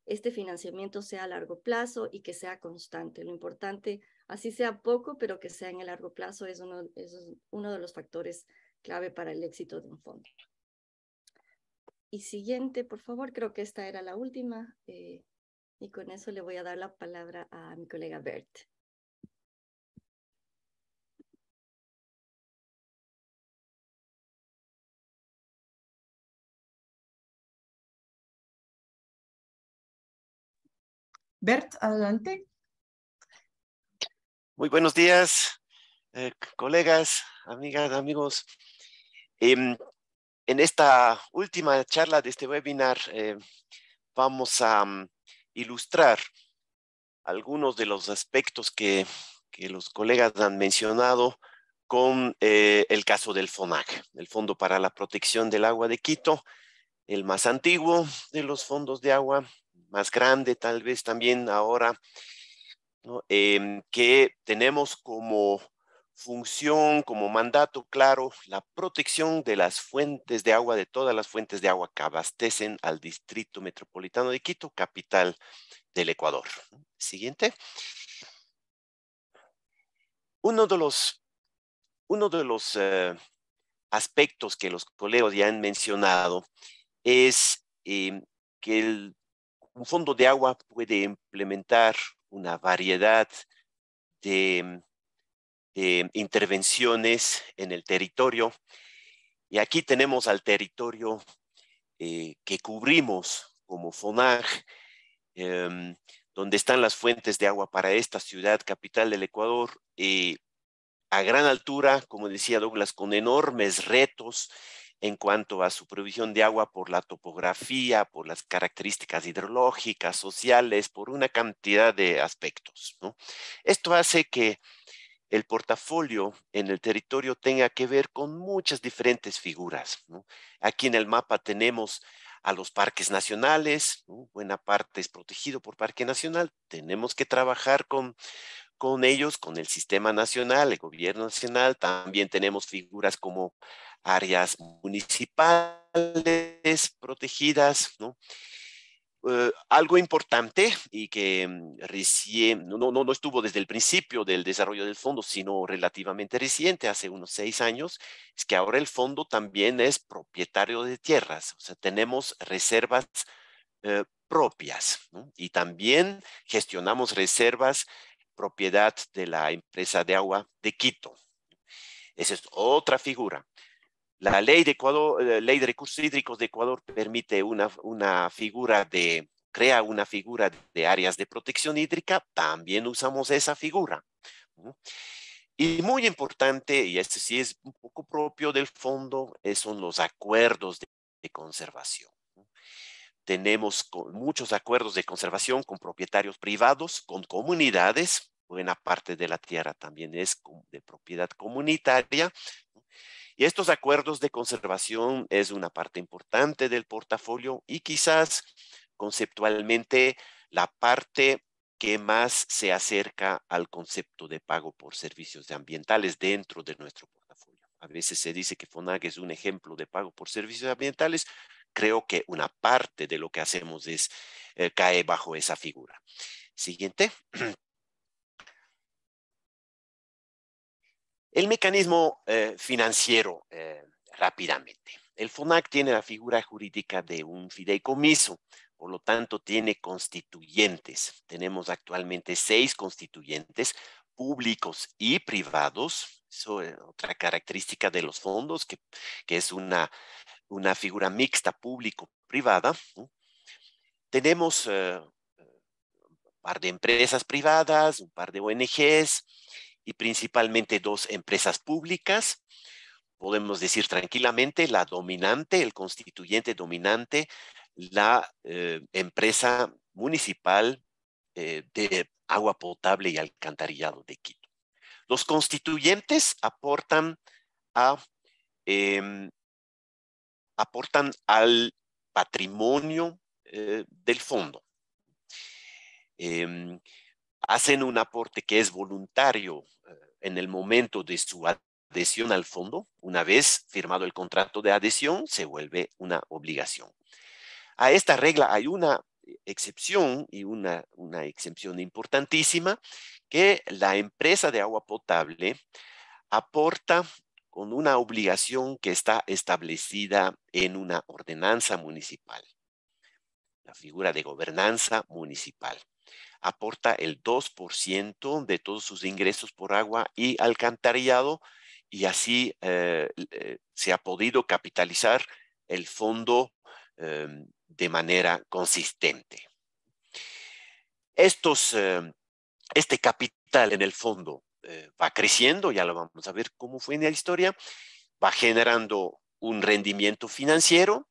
este financiamiento sea a largo plazo y que sea constante. Lo importante, así sea poco, pero que sea en el largo plazo, es uno, es uno de los factores clave para el éxito de un fondo. Y siguiente, por favor, creo que esta era la última. Eh, y con eso le voy a dar la palabra a mi colega Bert. Bert, adelante. Muy buenos días, eh, colegas, amigas, amigos. Em, en esta última charla de este webinar eh, vamos a mm, ilustrar algunos de los aspectos que, los colegas han mencionado con eh, el caso del FONAC, el Fondo para la Protección del Agua de Quito, el más antiguo de los fondos de agua, más grande tal vez también ahora, em, que tenemos como función, como mandato claro, la protección de las fuentes de agua, de todas las fuentes de agua que abastecen al Distrito Metropolitano de Quito, capital del Ecuador. Siguiente. Uno de los, uno de los eh, aspectos que los colegas ya han mencionado es eh, que un fondo de agua puede implementar una variedad de eh, intervenciones en el territorio. Y aquí tenemos al territorio eh, que cubrimos como FONAG, em, donde están las fuentes de agua para esta ciudad capital del Ecuador, eh, a gran altura, como decía Douglas, con enormes retos en cuanto a su provisión de agua por la topografía, por las características hidrológicas, sociales, por una cantidad de aspectos. Esto hace que el portafolio en el territorio tenga que ver con muchas diferentes figuras. Aquí en el mapa tenemos a los parques nacionales, buena parte es protegido por parque nacional, tenemos que trabajar con, con ellos, con el sistema nacional, el gobierno nacional, también tenemos figuras como áreas municipales protegidas, eh, algo importante y que mm, recién, no, no, estuvo desde el principio del desarrollo del fondo, sino relativamente reciente, hace unos seis años, es que ahora el fondo también es propietario de tierras, o sea, tenemos reservas eh, propias y también gestionamos reservas propiedad de la empresa de agua de Quito. Esa es otra figura. La ley de, Ecuador, eh, ley de recursos hídricos de Ecuador permite una, una figura de, crea una figura de áreas de protección hídrica, también usamos esa figura. Y muy importante, y este sí es un poco propio del fondo, son los acuerdos de, conservación. Tenemos muchos acuerdos de conservación con propietarios privados, con comunidades, buena parte de la tierra también es de propiedad comunitaria, y estos acuerdos de conservación es una parte importante del portafolio y quizás conceptualmente la parte que más se acerca al concepto de pago por servicios ambientales dentro de nuestro portafolio. A veces se dice que FONAG es un ejemplo de pago por servicios ambientales. Creo que una parte de lo que hacemos es eh, cae bajo esa figura. Siguiente. <clears throat> El mecanismo eh, financiero, eh, rápidamente. El FONAC tiene la figura jurídica de un fideicomiso, por lo tanto tiene constituyentes. Tenemos actualmente seis constituyentes públicos y privados. Eso es otra característica de los fondos, que, es una, figura mixta público-privada. Tenemos eh, un par de empresas privadas, un par de ONGs, y principalmente dos empresas públicas. Podemos decir tranquilamente la dominante, el constituyente dominante, la eh, empresa municipal eh, de agua potable y alcantarillado de Quito. Los constituyentes aportan a eh, aportan al patrimonio eh, del fondo. Eh, hacen un aporte que es voluntario eh, en el momento de su adhesión al fondo. Una vez firmado el contrato de adhesión, se vuelve una obligación. A esta regla hay una excepción y una, excepción importantísima que la empresa de agua potable aporta con una obligación que está establecida en una ordenanza municipal, la figura de gobernanza municipal aporta el 2% de todos sus ingresos por agua y alcantarillado y así eh, eh, se ha podido capitalizar el fondo em, de manera consistente. Em, este capital en el fondo eh, va creciendo, ya lo vamos a ver cómo fue en la historia, va generando un rendimiento financiero.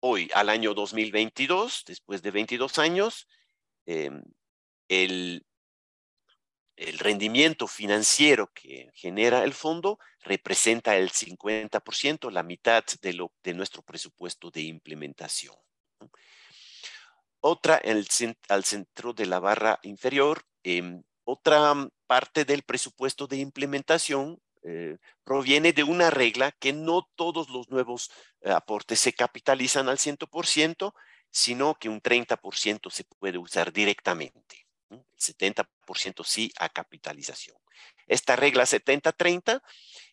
Hoy, al año 2022, después de 22 años, Em, el, rendimiento financiero que genera el fondo representa el 50%, la mitad de, lo, nuestro presupuesto de implementación. Otra, al centro de la barra inferior, em, otra parte del presupuesto de implementación eh, proviene de una regla que no todos los nuevos eh, aportes se capitalizan al 100%, sino que un 30% se puede usar directamente, el 70% sí a capitalización. Esta regla 70-30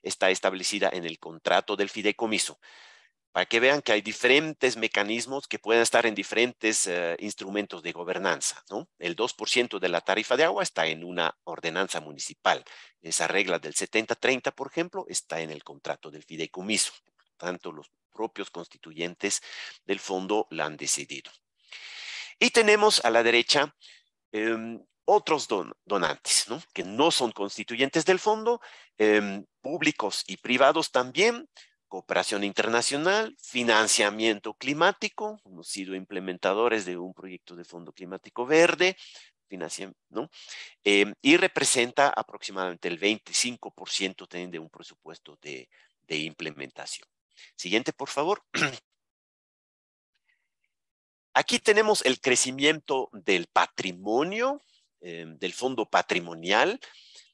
está establecida en el contrato del fideicomiso para que vean que hay diferentes mecanismos que pueden estar en diferentes eh, instrumentos de gobernanza. El 2% de la tarifa de agua está en una ordenanza municipal. Esa regla del 70-30, por ejemplo, está en el contrato del fideicomiso tanto los propios constituyentes del fondo la han decidido. Y tenemos a la derecha em, otros donantes, ¿no? que no son constituyentes del fondo, em, públicos y privados también, cooperación internacional, financiamiento climático, hemos sido implementadores de un proyecto de fondo climático verde, ¿no? Em, y representa aproximadamente el 25% de un presupuesto de implementación. Siguiente, por favor. Aquí tenemos el crecimiento del patrimonio, eh, del fondo patrimonial,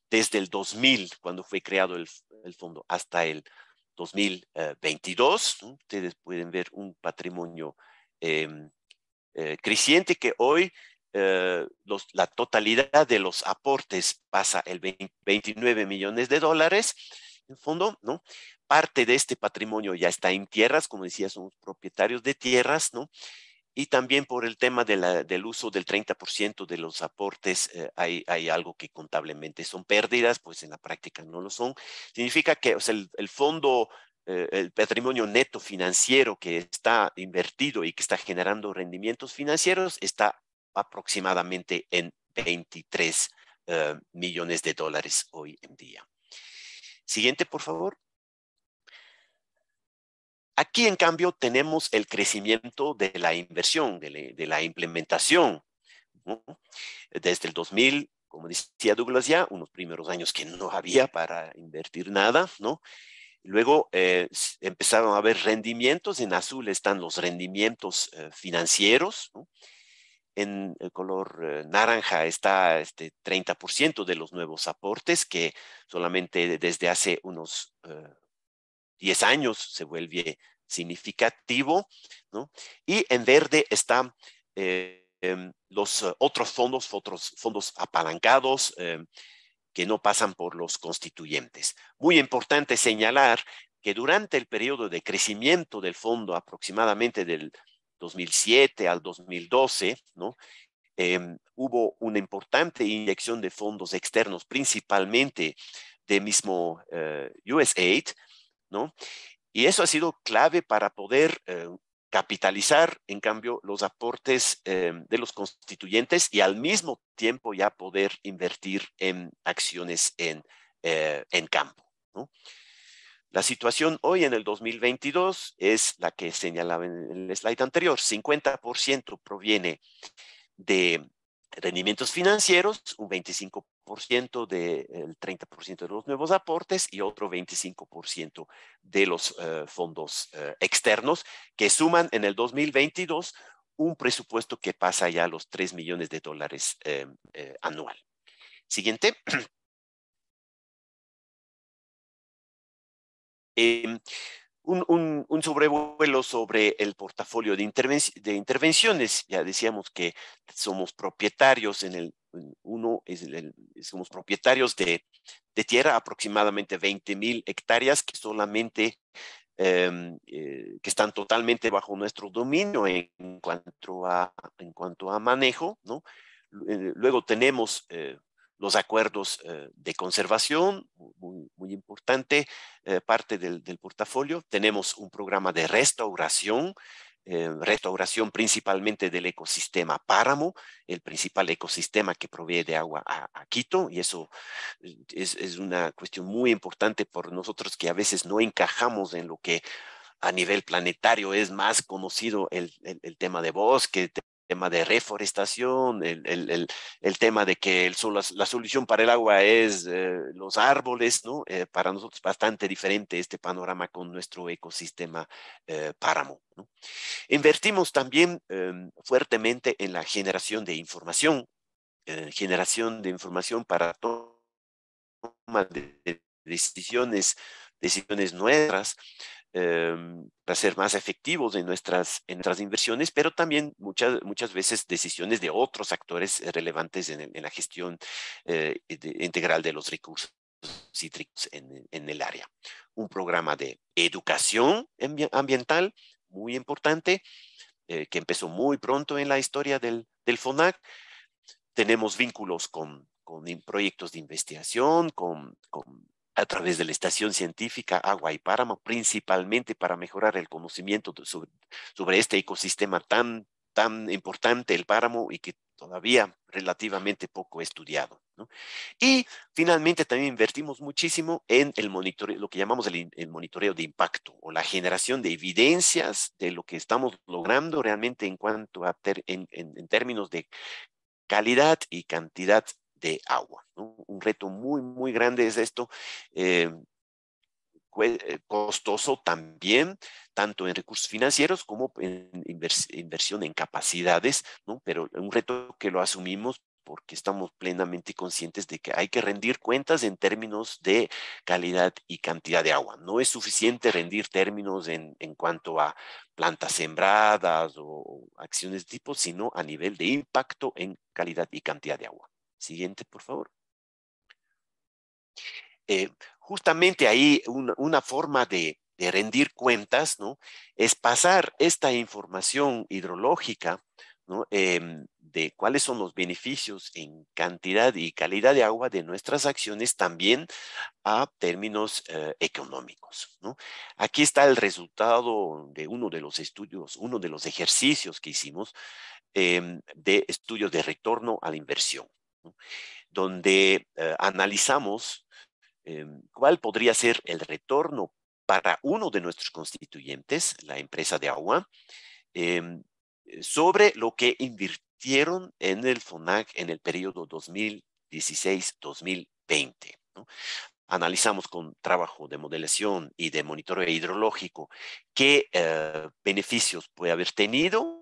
desde el 2000, cuando fue creado el, fondo, hasta el 2022. Ustedes pueden ver un patrimonio em, eh, creciente que hoy eh, la totalidad de los aportes pasa el 29 millones de dólares en fondo, ¿no? Parte de este patrimonio ya está en tierras, como decía, somos propietarios de tierras, ¿no? Y también por el tema de del uso del 30% de los aportes, eh, hay, algo que contablemente son pérdidas, pues en la práctica no lo son. Significa que el, fondo eh, el patrimonio neto financiero que está invertido y que está generando rendimientos financieros está aproximadamente en 23 eh, millones de dólares hoy en día. Siguiente, por favor. Aquí, en cambio, tenemos el crecimiento de la inversión, de la, implementación. Desde el 2000, como decía Douglas ya, unos primeros años que no había para invertir nada, ¿no? Luego eh, empezaron a haber rendimientos, en azul están los rendimientos eh, financieros, ¿no? En color eh, naranja está este 30% de los nuevos aportes que solamente desde hace unos 10 eh, años se vuelve significativo. Y en verde están eh, em, los otros fondos, otros fondos apalancados em, que no pasan por los constituyentes. Muy importante señalar que durante el periodo de crecimiento del fondo, aproximadamente del 2007 al 2012, ¿no? Em, hubo una importante inyección de fondos externos, principalmente de mismo eh, USAID, ¿no? Y eso ha sido clave para poder eh, capitalizar, en cambio, los aportes em, de los constituyentes y al mismo tiempo ya poder invertir en acciones en, eh, en campo, ¿no? La situación hoy en el 2022 es la que señalaba en el slide anterior. 50% proviene de rendimientos financieros, un 25% del 30% de los nuevos aportes y otro 25% de los eh, fondos eh, externos que suman en el 2022 un presupuesto que pasa ya a los 3 millones de dólares eh, anual. Siguiente. <clears throat> Em, un, un, sobrevuelo sobre el portafolio de, de, intervenciones. Ya decíamos que somos propietarios en el, uno es somos propietarios de, tierra, aproximadamente 20 mil hectáreas que solamente em, eh, que están totalmente bajo nuestro dominio en, cuanto a, en cuanto a manejo, ¿no? Eh, luego tenemos eh, los acuerdos eh, de conservación, muy, importante eh, parte del, portafolio. Tenemos un programa de restauración, eh, restauración principalmente del ecosistema páramo, el principal ecosistema que provee de agua a, Quito, y eso es, una cuestión muy importante por nosotros que a veces no encajamos en lo que a nivel planetario es más conocido el, el tema de bosque, tema de reforestación, el, tema de que la, solución para el agua es eh, los árboles, ¿no? Eh, para nosotros es bastante diferente este panorama con nuestro ecosistema eh, páramo. Invertimos también em, fuertemente en la generación de información, generación de información para toma de decisiones, decisiones nuevas, Em, para ser más efectivos en nuestras, en nuestras inversiones, pero también muchas, muchas veces decisiones de otros actores eh, relevantes en, la gestión eh, integral de los recursos cítricos en, en, el área. Un programa de educación ambiental muy importante eh, que empezó muy pronto en la historia del, del FONAC. Tenemos vínculos con, con proyectos de investigación, con, con a través de la Estación Científica Agua y Páramo, principalmente para mejorar el conocimiento sobre, este ecosistema tan, tan importante, el páramo, y que todavía relativamente poco estudiado. Y finalmente también invertimos muchísimo en el monitoreo, lo que llamamos el, monitoreo de impacto o la generación de evidencias de lo que estamos logrando realmente en cuanto a en, términos de calidad y cantidad de agua. Un reto muy, muy grande es esto. Eh, eh, costoso también, tanto en recursos financieros como en inversión en capacidades, pero un reto que lo asumimos porque estamos plenamente conscientes de que hay que rendir cuentas en términos de calidad y cantidad de agua. No es suficiente rendir términos en, en cuanto a plantas sembradas o acciones de tipo, sino a nivel de impacto en calidad y cantidad de agua. Siguiente, por favor. Eh, justamente ahí una, forma de, rendir cuentas, ¿no? Es pasar esta información hidrológica, ¿no? Em, de cuáles son los beneficios en cantidad y calidad de agua de nuestras acciones también a términos eh, económicos. ¿no? Aquí está el resultado de uno de los estudios, uno de los ejercicios que hicimos em, de estudios de retorno a la inversión donde eh, analizamos eh, cuál podría ser el retorno para uno de nuestros constituyentes, la empresa de agua, em, sobre lo que invirtieron en el FONAC en el periodo 2016-2020. Analizamos con trabajo de modelación y de monitoreo hidrológico qué eh, beneficios puede haber tenido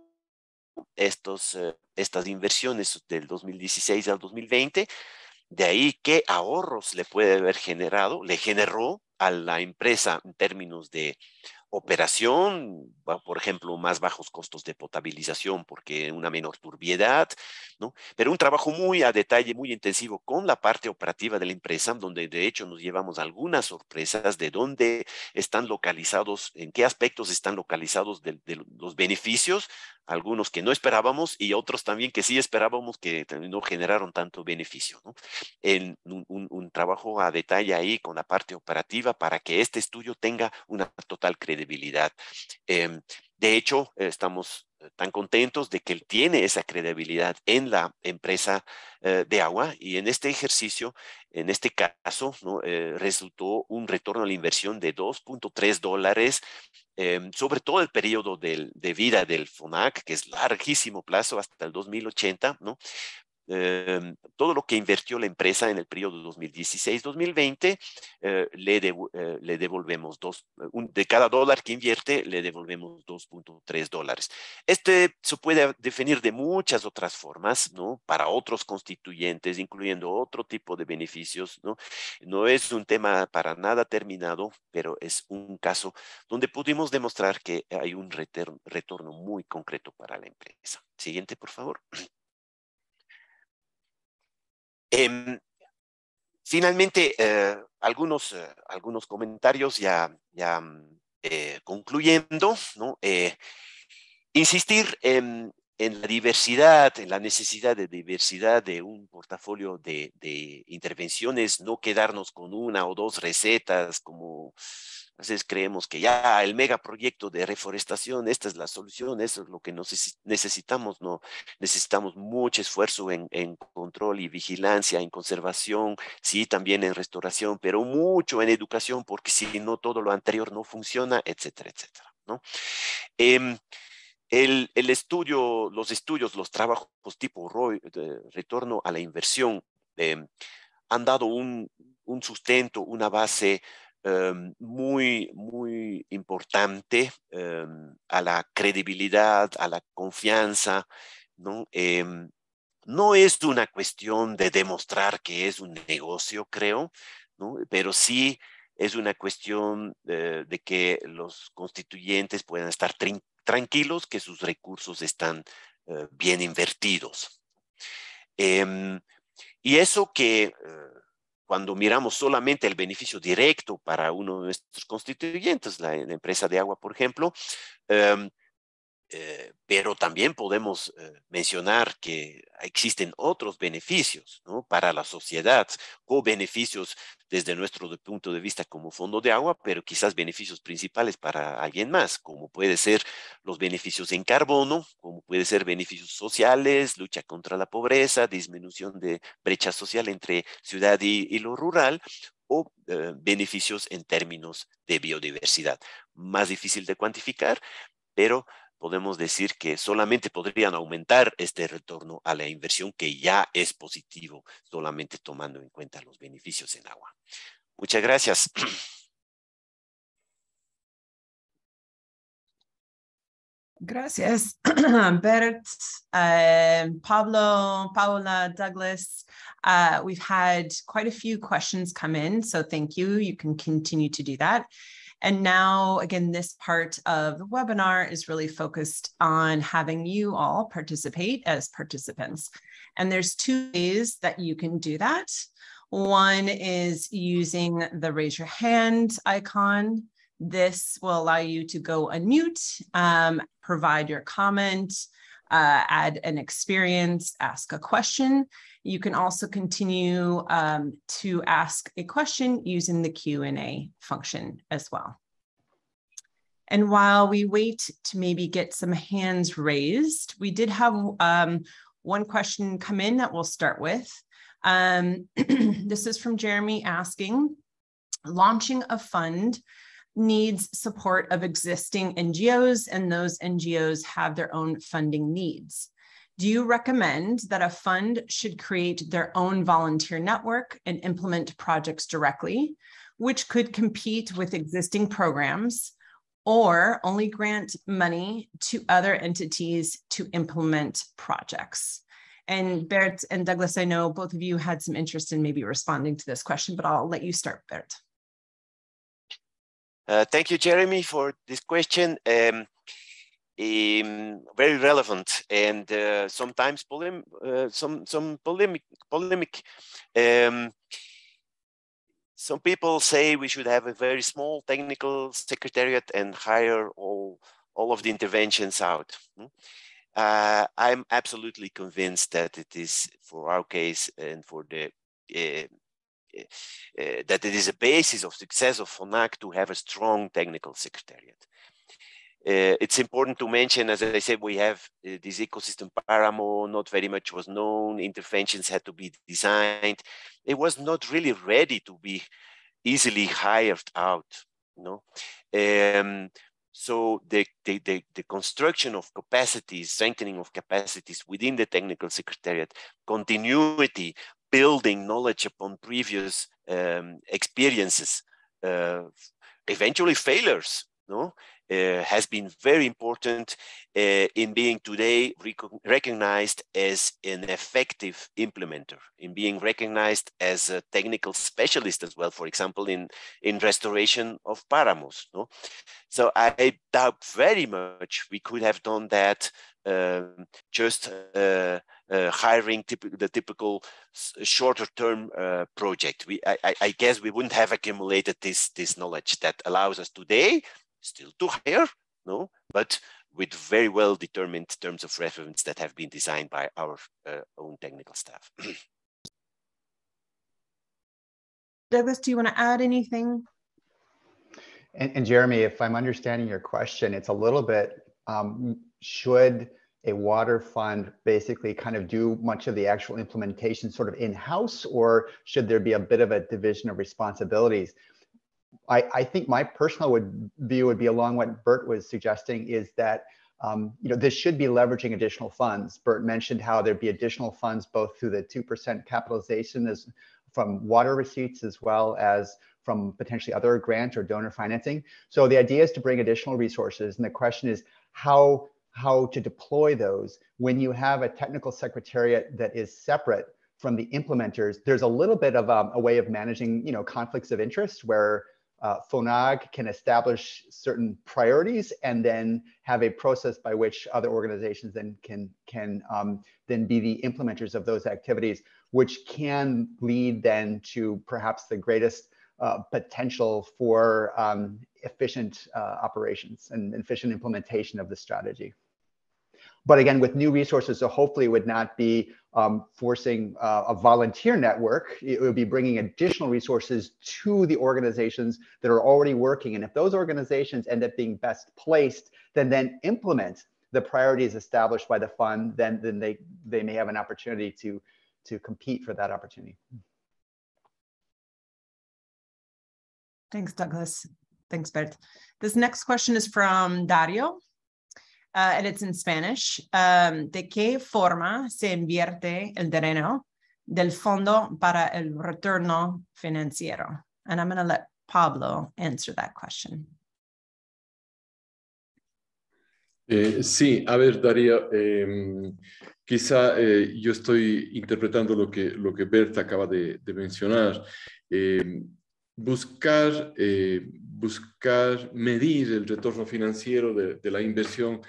estos, eh, estas inversiones del 2016 al 2020. De ahí qué ahorros le puede haber generado, le generó a la empresa en términos de operación, por ejemplo, más bajos costos de potabilización porque una menor turbiedad, ¿no? Pero un trabajo muy a detalle, muy intensivo con la parte operativa de la empresa, donde de hecho nos llevamos algunas sorpresas de dónde están localizados, en qué aspectos están localizados los beneficios, algunos que no esperábamos y otros también que sí esperábamos que no generaron tanto beneficio, ¿no? En un, un trabajo a detalle ahí con la parte operativa para que este estudio tenga una total credibilidad Em, de hecho, estamos eh, tan contentos de que él tiene esa credibilidad en la empresa eh, de agua y en este ejercicio, en este caso, ¿no? Eh, resultó un retorno a la inversión de 2.3 dólares em, sobre todo el periodo de vida del FONAC, que es larguísimo plazo hasta el 2080, ¿no? Em, todo lo que invirtió la empresa en el periodo 2016-2020, eh, eh, le, devolvemos dos, eh, de cada dólar que invierte, le devolvemos 2.3 dólares. Este se puede definir de muchas otras formas, ¿no? Para otros constituyentes, incluyendo otro tipo de beneficios, ¿no? No es un tema para nada terminado, pero es un caso donde pudimos demostrar que hay un retorno muy concreto para la empresa. Siguiente, por favor. <clears throat> Em, finalmente, eh, algunos, eh, algunos comentarios ya, ya mm, eh, concluyendo, ¿no? insistir en, la diversidad, en la necesidad de diversidad de un portafolio de intervenciones, no quedarnos con una o dos recetas como entonces creemos que ya el megaproyecto de reforestación, esta es la solución, eso es lo que necesitamos, ¿no? Necesitamos mucho esfuerzo en, control y vigilancia, en conservación, sí, también en restauración, pero mucho en educación, porque si no todo lo anterior no funciona, etcétera, etcétera, em, el, estudio, los estudios, los trabajos tipo retorno a la inversión, em, han dado un, un sustento, una base Em, muy, muy importante em, a la credibilidad, a la confianza, ¿no? Em, no es una cuestión de demostrar que es un negocio, creo, pero sí es una cuestión de, que los constituyentes puedan estar tranquilos que sus recursos están eh, bien invertidos. y eso que eh, cuando miramos solamente el beneficio directo para uno de nuestros constituyentes, la, empresa de agua, por ejemplo, em, eh, pero también podemos eh, mencionar que existen otros beneficios para la sociedad, o beneficios desde nuestro punto de vista como fondo de agua, pero quizás beneficios principales para alguien más, como puede ser los beneficios en carbono, como puede ser beneficios sociales, lucha contra la pobreza, disminución de brecha social entre ciudad y, lo rural, o eh, beneficios en términos de biodiversidad. Más difícil de cuantificar, pero podemos decir que solamente podrían aumentar este retorno a la inversión que ya es positivo, solamente tomando en cuenta los beneficios en agua. Muchas gracias. Gracias, <clears throat> Bert, eh, Pablo, Paula, Douglas. Uh, we've had quite a few questions come in, so thank you. You can continue to do that. And now, again, this part of the webinar is really focused on having you all participate as participants. And there's two ways that you can do that. One is using the raise your hand icon. This will allow you to go unmute, um, provide your comment, uh, add an experience, ask a question. You can also continue um, to ask a question using the Q&A function as well. And while we wait to maybe get some hands raised, we did have um, one question come in that we'll start with. Um, <clears throat> this is from Jeremy asking, launching a fund needs support of existing NGOs, and those NGOs have their own funding needs. Do you recommend that a fund should create their own volunteer network and implement projects directly, which could compete with existing programs, or only grant money to other entities to implement projects? And Bert and Douglas, I know both of you had some interest in maybe responding to this question, but I'll let you start, Bert. Uh, thank you, Jeremy, for this question. Um, um, very relevant and uh, sometimes polem uh, some some polemic polemic. Um, some people say we should have a very small technical secretariat and hire all all of the interventions out. Hmm? Uh, I'm absolutely convinced that it is for our case and for the uh, uh, uh, that it is a basis of success of FONAC to have a strong technical secretariat. Uh, it's important to mention, as I said, we have uh, this ecosystem paramo, not very much was known, interventions had to be designed. It was not really ready to be easily hired out, you know. Um, so the, the, the, the, construction of capacities, strengthening of capacities within the technical secretariat, continuity building knowledge upon previous um, experiences, uh, eventually failures, no? uh, has been very important uh, in being today rec recognized as an effective implementer, in being recognized as a technical specialist as well, for example, in, in restoration of paramos. No? So I doubt very much we could have done that um, just uh, uh, hiring typ the typical shorter term uh, project. We, I, I, guess we wouldn't have accumulated this, this knowledge that allows us today still too higher, no, but with very well determined terms of reference that have been designed by our uh, own technical staff. <clears throat> Douglas, do you want to add anything? And, and, Jeremy, if I'm understanding your question, it's a little bit um, should a water fund basically kind of do much of the actual implementation sort of in-house or should there be a bit of a division of responsibilities? I, I think my personal would, view would be along what Bert was suggesting is that um, you know, this should be leveraging additional funds. Bert mentioned how there'd be additional funds both through the 2% capitalization as from water receipts as well as from potentially other grant or donor financing. So the idea is to bring additional resources. And the question is how, how to deploy those when you have a technical secretariat that is separate from the implementers. There's a little bit of um, a way of managing, you know, conflicts of interest where uh, FONAG can establish certain priorities and then have a process by which other organizations then can, can um, then be the implementers of those activities, which can lead then to perhaps the greatest uh, potential for um, efficient uh, operations and efficient implementation of the strategy but again, with new resources, so hopefully it would not be um, forcing uh, a volunteer network. It would be bringing additional resources to the organizations that are already working. And if those organizations end up being best placed, then then implement the priorities established by the fund, then then they they may have an opportunity to to compete for that opportunity. Thanks, Douglas. Thanks, Bert. This next question is from Dario. y ah, and en in Spanish, um, ¿de qué forma se invierte el dinero del fondo para el retorno financiero? Y I'm going to let Pablo answer that question. Eh, sí, a ver, Daría, em, quizá eh, yo estoy interpretando lo que, lo que Berta acaba de, de mencionar. Em, buscar, eh, buscar medir el retorno financiero de, la inversión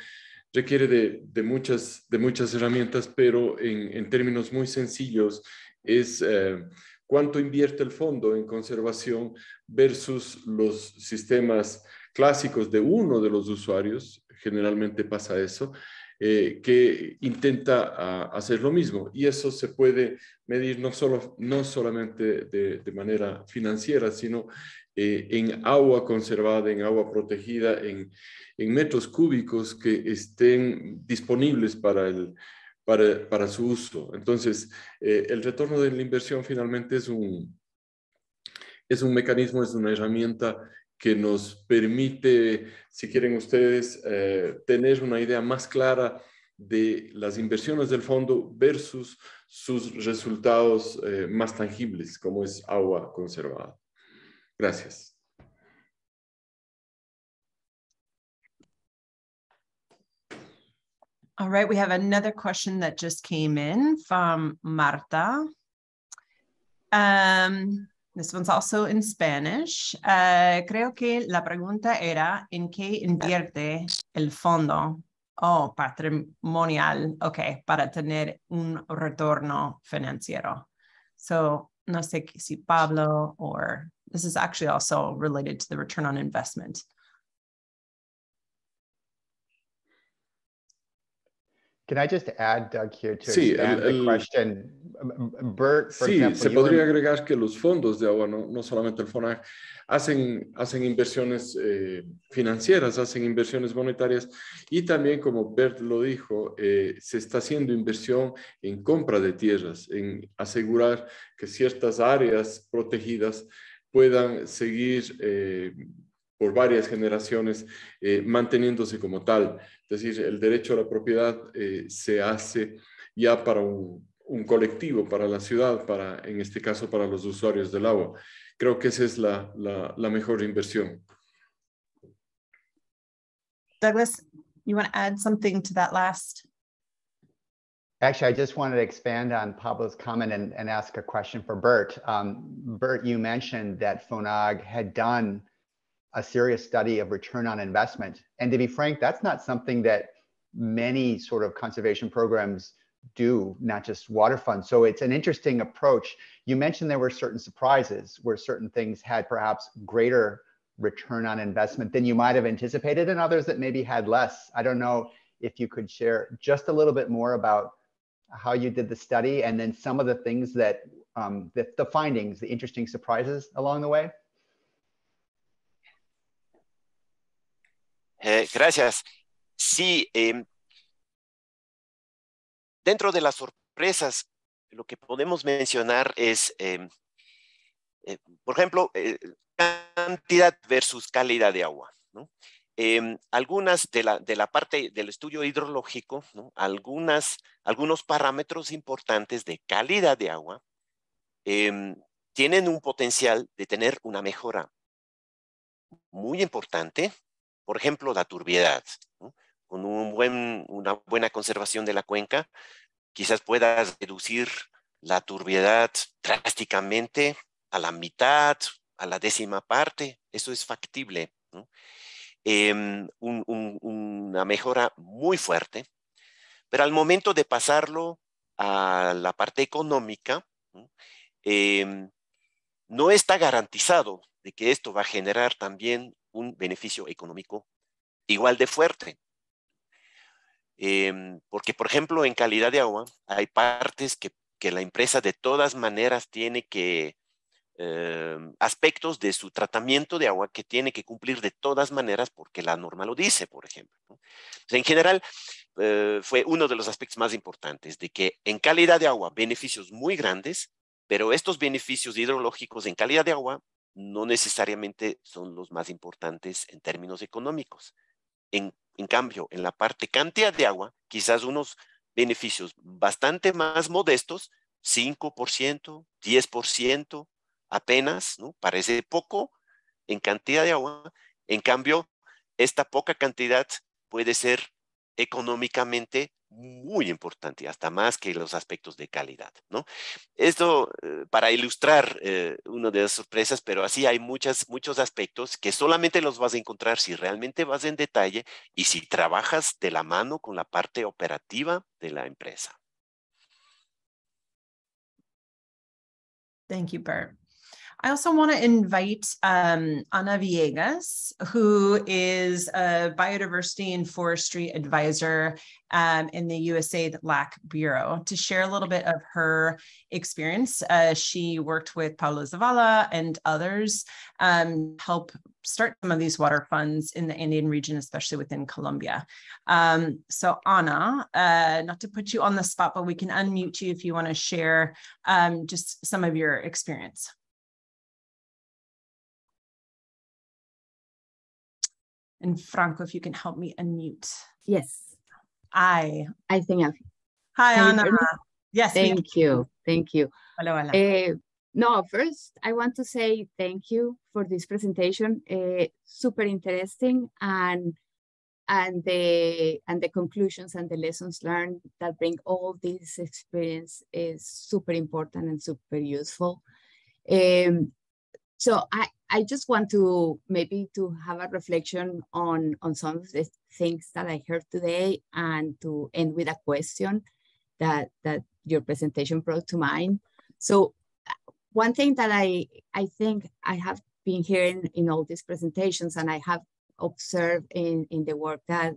requiere de, muchas, herramientas, pero en, términos muy sencillos es eh, cuánto invierte el fondo en conservación versus los sistemas clásicos de uno de los usuarios, generalmente pasa eso, eh, que intenta ah, hacer lo mismo. Y eso se puede medir no, solo, no solamente de, manera financiera, sino eh, en agua conservada, en agua protegida, en, metros cúbicos que estén disponibles para el, para, su uso. Entonces, eh, el retorno de la inversión finalmente es un, es un mecanismo, es una herramienta que nos permite, si quieren ustedes, eh, tener una idea más clara de las inversiones del fondo versus sus resultados eh, más tangibles, como es agua conservada. Gracias. All right, we have another question that just came in from Marta. Um, This one's also in Spanish. Uh, creo que la pregunta era, ¿en qué invierte el fondo oh, patrimonial? Ok, para tener un retorno financiero. So, no sé si Pablo or this is actually also related to the return on investment. Doug, sí, se podría agregar que los fondos de agua, no, no solamente el FONAG, hacen, hacen inversiones eh, financieras, hacen inversiones monetarias y también, como Bert lo dijo, eh, se está haciendo inversión en compra de tierras, en asegurar que ciertas áreas protegidas puedan seguir. Eh, por varias generaciones, eh, manteniéndose como tal. Es decir, el derecho a la propiedad eh, se hace ya para un, un, colectivo, para la ciudad, para, en este caso, para los usuarios del agua. Creo que esa es la, la, mejor inversión. Douglas, you want to add something to that last? Actually, I just wanted to expand on Pablo's comment and, ask a question for Bert. Um, Bert, you mentioned that FONAG had done a serious study of return on investment. And to be frank, that's not something that many sort of conservation programs do, not just water funds. So it's an interesting approach. You mentioned there were certain surprises where certain things had perhaps greater return on investment than you might have anticipated, and others that maybe had less. I don't know if you could share just a little bit more about how you did the study and then some of the things that um, the, the findings, the interesting surprises along the way. Eh, gracias. Sí, em, dentro de las sorpresas, lo que podemos mencionar es, em, eh, por ejemplo, eh, cantidad versus calidad de agua. Em, algunas de la, parte del estudio hidrológico, algunas, algunos parámetros importantes de calidad de agua tienen un potencial de tener una mejora muy importante por ejemplo, la turbiedad. Con una buena conservación de la cuenca, quizás puedas reducir la turbiedad drásticamente a la mitad, a la décima parte. Eso es factible. Em, una mejora muy fuerte, pero al momento de pasarlo a la parte económica, no em, está garantizado de que esto va a generar también un beneficio económico igual de fuerte. Em, porque, por ejemplo, en calidad de agua hay partes que, la empresa de todas maneras tiene que, em, aspectos de su tratamiento de agua que tiene que cumplir de todas maneras porque la norma lo dice, por ejemplo. Pues, en general, eh, fue uno de los aspectos más importantes, de que en calidad de agua beneficios muy grandes, pero estos beneficios hidrológicos en calidad de agua no necesariamente son los más importantes en términos económicos. En, cambio, en la parte cantidad de agua, quizás unos beneficios bastante más modestos, 5%, 10% apenas, Parece poco en cantidad de agua. En cambio, esta poca cantidad puede ser económicamente muy importante, hasta más que los aspectos de calidad, Esto eh, para ilustrar eh, una de las sorpresas, pero así hay muchas, muchos aspectos que solamente los vas a encontrar si realmente vas en detalle y si trabajas de la mano con la parte operativa de la empresa. Thank you, Bert. I also want to invite um, Ana Villegas, who is a biodiversity and forestry advisor um, in the USAID LAC Bureau, to share a little bit of her experience. Uh, she worked with Paulo Zavala and others um, help start some of these water funds in the Andean region, especially within Colombia. Um, so Anna, uh, not to put you on the spot, but we can unmute you if you want to share um, just some of your experience. And Franco, if you can help me unmute. Yes. I, I think I've... Hi, Anna. Yes. Thank you. Thank you. Hello, Uh, no, first, I want to say thank you for this presentation. Uh, super interesting and and the and the conclusions and the lessons learned that bring all this experience is super important and super useful. Um, so I, I just want to maybe to have a reflection on on some of the things that I heard today, and to end with a question that that your presentation brought to mind. So, one thing that I I think I have been hearing in all these presentations, and I have observed in in the work that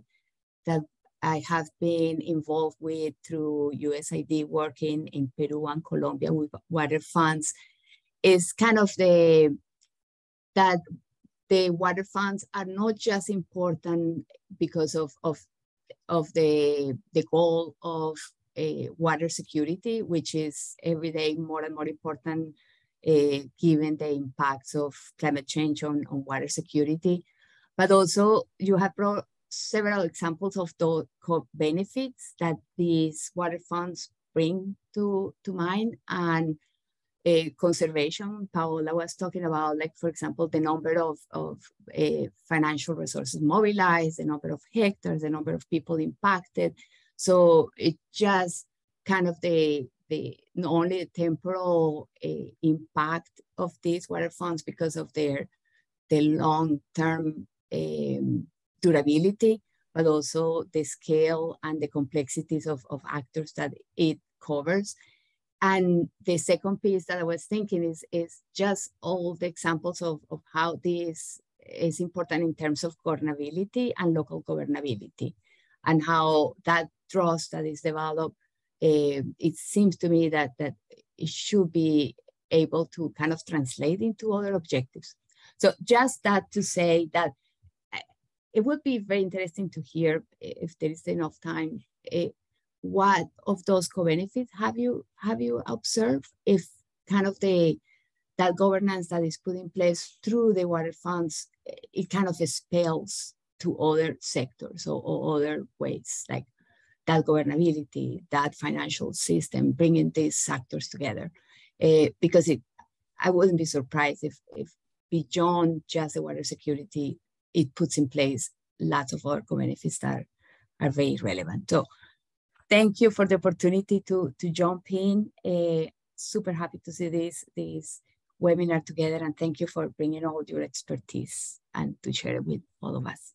that I have been involved with through USID working in Peru and Colombia with water funds is kind of the that the water funds are not just important because of, of, of the, the goal of uh, water security, which is every day more and more important uh, given the impacts of climate change on, on water security. But also, you have brought several examples of the benefits that these water funds bring to, to mind. And uh, conservation. Paola was talking about, like, for example, the number of, of uh, financial resources mobilized, the number of hectares, the number of people impacted. So it just kind of the, the not only the temporal uh, impact of these water funds because of their the long-term um, durability, but also the scale and the complexities of, of actors that it covers and the second piece that I was thinking is, is just all the examples of, of how this is important in terms of governability and local governability and how that trust that is developed, uh, it seems to me that, that it should be able to kind of translate into other objectives. So just that to say that eh, it would be very interesting to hear eh, if there is enough time uh, what of those co-benefits have you have you observed if kind of the that governance that is put in place through the water funds eh, it kind of spells to other sectors or, or other ways like that governability that financial system bringing these actors together uh, because it i wouldn't be surprised if if beyond just the water security it puts in place lots of other co-benefits that are very relevant so thank you for the opportunity to, to jump in. Uh, super happy to see this, this webinar together and thank you for bringing all your expertise and to share it with all of us.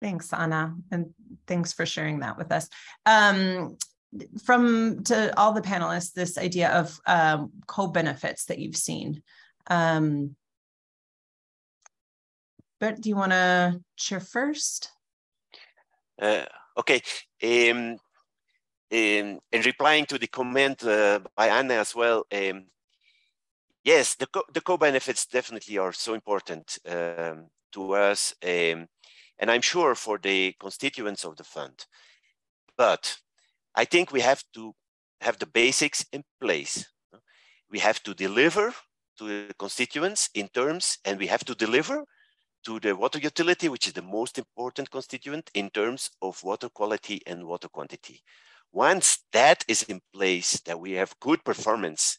Thanks, Anna, and thanks for sharing that with us. Um, from to all the panelists, this idea of um, co-benefits that you've seen. Um, Bert, do you want to share first? Uh, Okay. Um, in, um, in, replying to the comment uh, by Anna as well, um, yes, the co, co benefits definitely are so important um, to us, um, and I'm sure for the constituents of the fund. But I think we have to have the basics in place. We have to deliver to the constituents in terms, and we have to deliver to the water utility, which is the most important constituent in terms of water quality and water quantity. Once that is in place, that we have good performance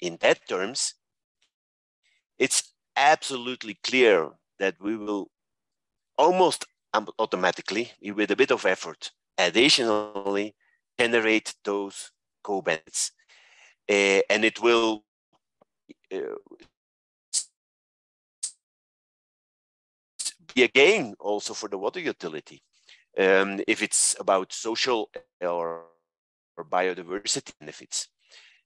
in that terms, it's absolutely clear that we will almost automatically, with a bit of effort, additionally generate those co benefits Uh, eh, and it will uh, be a gain also for the water utility. Um, if it's about social or, or, biodiversity benefits.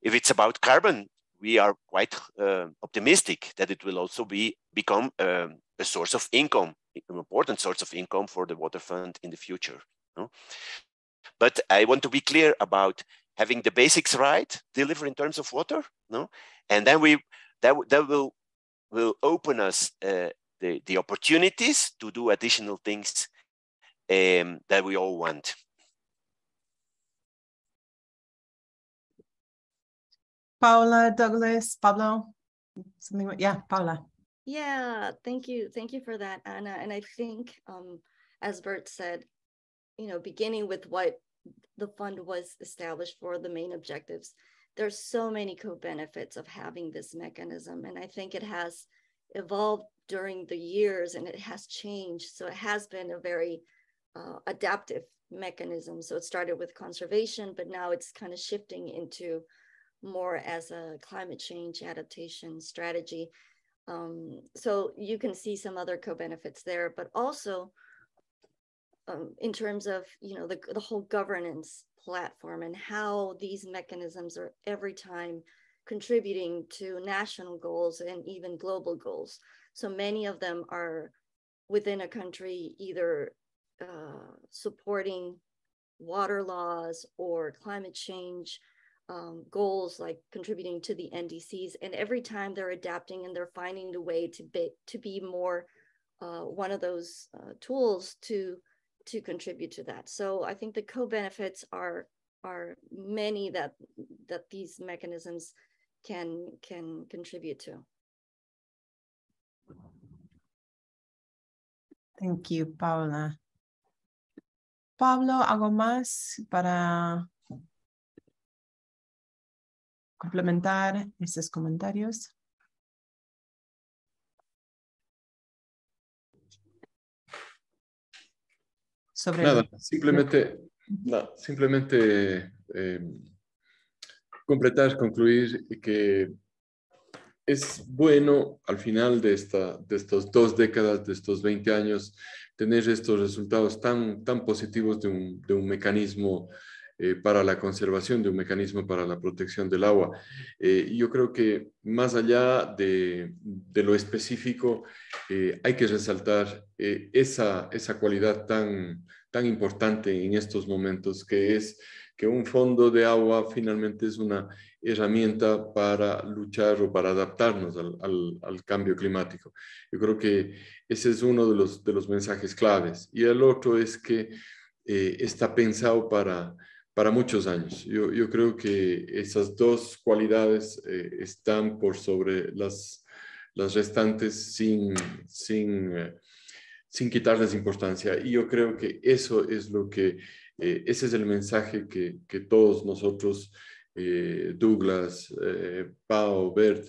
If it's about carbon, we are quite uh, optimistic that it will also be become um, a source of income, an important source of income for the water fund in the future. But I want to be clear about having the basics right, deliver in terms of water, and then we that, that will will open us uh, the, the opportunities to do additional things um, that we all want. Paula, Douglas, Pablo, something, yeah, Paula. Yeah, thank you. Thank you for that, Anna. And I think, um, as Bert said, you know, beginning with what the fund was established for, the main objectives, there's so many co-benefits of having this mechanism. And I think it has evolved during the years and it has changed. So it has been a very uh, adaptive mechanism. So it started with conservation, but now it's kind of shifting into more as a climate change adaptation strategy. Um, so you can see some other co-benefits there, but also um, in terms of you know the, the whole governance platform and how these mechanisms are every time contributing to national goals and even global goals. So many of them are within a country either uh, supporting water laws or climate change um, goals, like contributing to the NDCs. And every time they're adapting and they're finding a way to be, to be more uh, one of those uh, tools to to contribute to that. So I think the co-benefits are are many that that these mechanisms can can contribute to. Thank you, Paula. Pablo, ¿algo más para complementar estos comentarios? Sobre nada, simplemente, simplemente eh, completar, concluir que es bueno al final de, esta, de estas dos décadas, de estos 20 años, tener estos resultados tan, tan positivos de un, mecanismo eh, para la conservación, de un mecanismo para la protección del agua. Eh, yo creo que más allá de, lo específico, eh, hay que resaltar esa, esa cualidad tan, tan importante en estos momentos, que es que un fondo de agua finalmente es una herramienta para luchar o para adaptarnos al, al, cambio climático. Yo creo que ese es uno de los, de los mensajes claves. Y el otro es que eh, está pensado para, para muchos años. Yo, yo creo que esas dos cualidades eh, están por sobre las, las restantes sin, sin, eh, sin quitarles importancia. Y yo creo que eso es lo que, ese es el mensaje que, que todos nosotros Eh, Douglas, eh, Pau, Bert,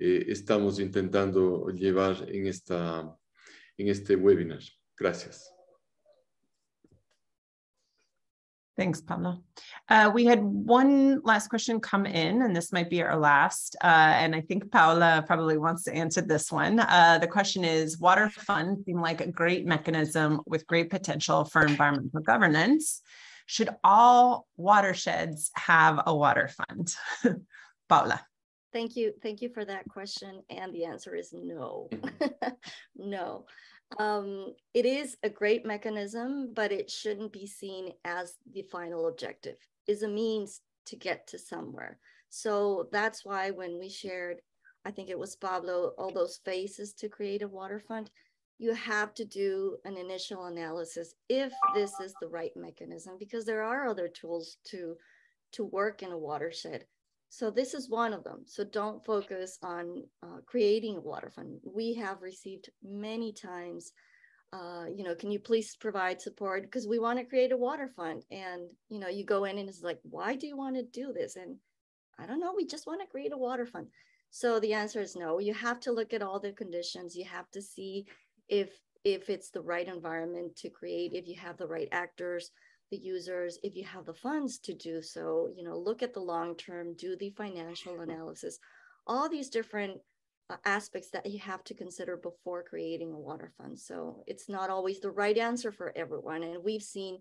eh, estamos intentando llevar en, esta, en este webinar. Gracias. Thanks, Pamela. Uh, we had one last question come in, and this might be our last. Uh, and I think Paola probably wants to answer this one. Uh, the question is Water funds seem like a great mechanism with great potential for environmental governance. Should all watersheds have a water fund? <laughs> Paula. Thank you. Thank you for that question. And the answer is no. <laughs> no. Um, it is a great mechanism, but it shouldn't be seen as the final objective, is a means to get to somewhere. So that's why when we shared, I think it was Pablo, all those faces to create a water fund, you have to do an initial analysis if this is the right mechanism, because there are other tools to, to work in a watershed. So this is one of them. So don't focus on uh, creating a water fund. We have received many times, uh, you know, can you please provide support? Because we want to create a water fund. And, you know, you go in and it's like, why do you want to do this? And I don't know, we just want to create a water fund. So the answer is no. You have to look at all the conditions. You have to see if if it's the right environment to create, if you have the right actors, the users, if you have the funds to do so, you know, look at the long term, do the financial analysis, all these different uh, aspects that you have to consider before creating a water fund. So it's not always the right answer for everyone. And we've seen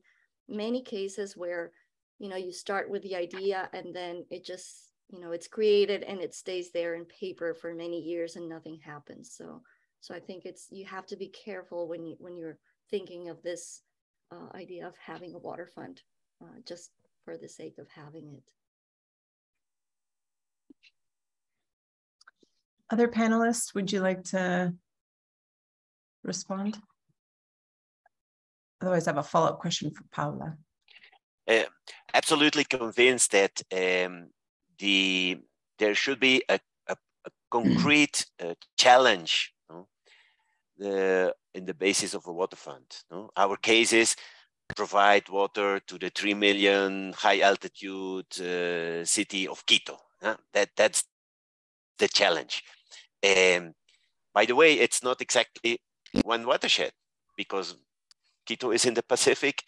many cases where, you know, you start with the idea and then it just, you know, it's created and it stays there in paper for many years and nothing happens. So so I think it's you have to be careful when you when you're thinking of this uh, idea of having a water fund, uh, just for the sake of having it. Other panelists, would you like to respond? Otherwise, I have a follow-up question for Paula. Uh, absolutely convinced that um, the there should be a, a, a concrete uh, challenge the, in the basis of a water fund. No? Our case is provide water to the 3 million high altitude uh, city of Quito. That, that's the challenge. Um, by the way, it's not exactly one watershed because Quito is in the Pacific,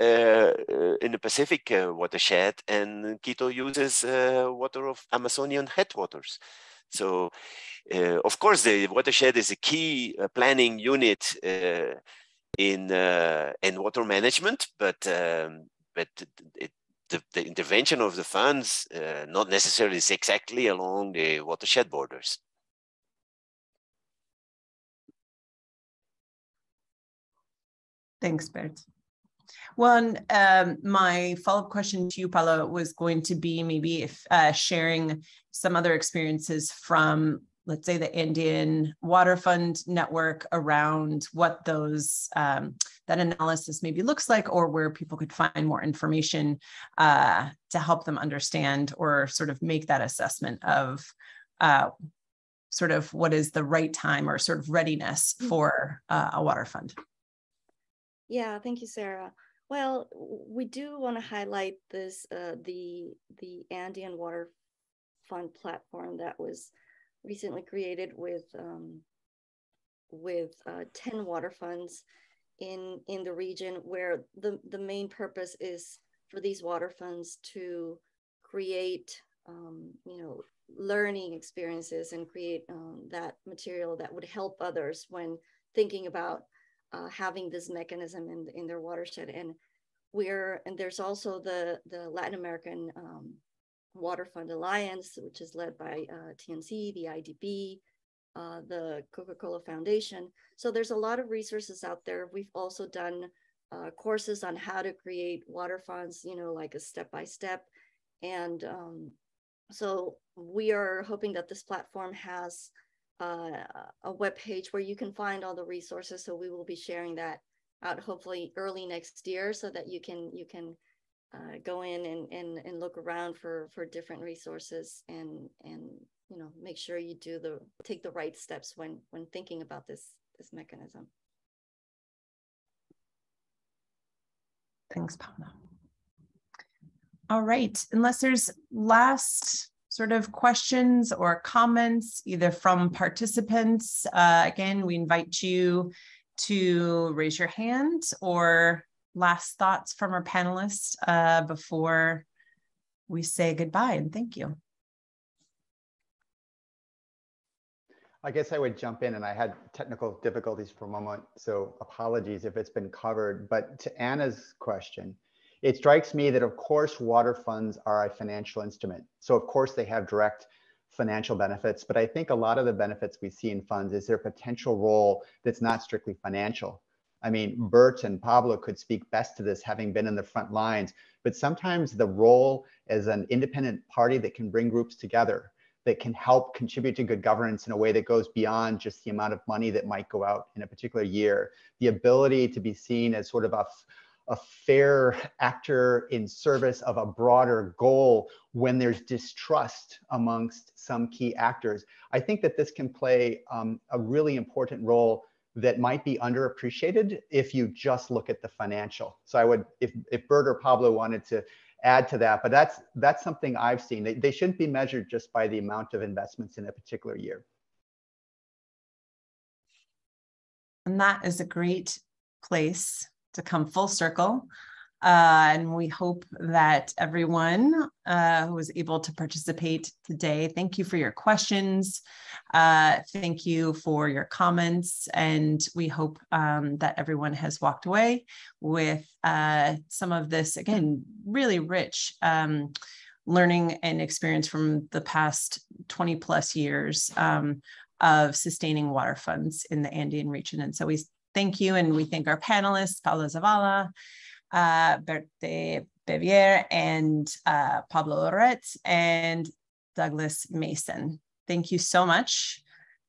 uh, uh in the Pacific uh, watershed, and Quito uses uh, water of Amazonian headwaters. So uh, of course, the watershed is a key uh, planning unit uh, in in water management, but um, but it, the, the, intervention of the funds uh, not necessarily is exactly along the watershed borders. Thanks, Bert. One, um, my follow up question to you, Paolo, was going to be maybe if uh, sharing some other experiences from, let's say, the Indian Water Fund Network around what those. Um, that analysis maybe looks like, or where people could find more information uh, to help them understand or sort of make that assessment of uh, sort of what is the right time or sort of readiness mm. for uh, a water fund. Yeah, thank you, Sarah. Well, we do want to highlight this uh, the the Andean Water Fund platform that was recently created with um, with uh, ten water funds in in the region, where the the main purpose is for these water funds to create um, you know learning experiences and create um, that material that would help others when thinking about uh, having this mechanism in, in their watershed. And we're, and there's also the, the Latin American um, Water Fund Alliance, which is led by uh, TNC, the IDB, uh, the Coca-Cola Foundation. So there's a lot of resources out there. We've also done uh, courses on how to create water funds, you know, like a step-by-step. And um, so we are hoping that this platform has uh, a web page where you can find all the resources. So we will be sharing that out hopefully early next year so that you can you can uh, go in and, and and look around for for different resources and and you know make sure you do the take the right steps when when thinking about this this mechanism. Thanks, Paula. All right, unless there's last sort of questions or comments, either from participants. Uh, again, we invite you to raise your hand or last thoughts from our panelists uh, before we say goodbye and thank you. I guess I would jump in and I had technical difficulties for a moment, so apologies if it's been covered. But to Anna's question, it strikes me that of course water funds are a financial instrument. So of course they have direct financial benefits, but I think a lot of the benefits we see in funds is their potential role that's not strictly financial. I mean, Bert and Pablo could speak best to this having been in the front lines, but sometimes the role as an independent party that can bring groups together, that can help contribute to good governance in a way that goes beyond just the amount of money that might go out in a particular year, the ability to be seen as sort of a, a fair actor in service of a broader goal when there's distrust amongst some key actors. I think that this can play um, a really important role that might be underappreciated if you just look at the financial. So I would, if, if Bert or Pablo wanted to add to that, but that's, that's something I've seen. They, they shouldn't be measured just by the amount of investments in a particular year. And that is a great place to come full circle. Uh, and we hope that everyone uh, who was able to participate today, thank you for your questions. Uh, thank you for your comments. And we hope um, that everyone has walked away with uh, some of this, again, really rich um, learning and experience from the past 20 plus years um, of sustaining water funds in the Andean region. And so we thank you. And we thank our panelists, Paolo Zavala, uh, Berthe Bevier, and uh, Pablo Loret, and Douglas Mason. Thank you so much.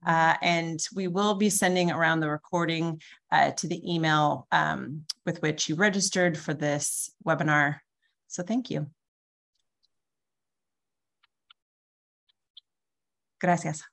Uh, and we will be sending around the recording uh, to the email um, with which you registered for this webinar. So thank you. Gracias.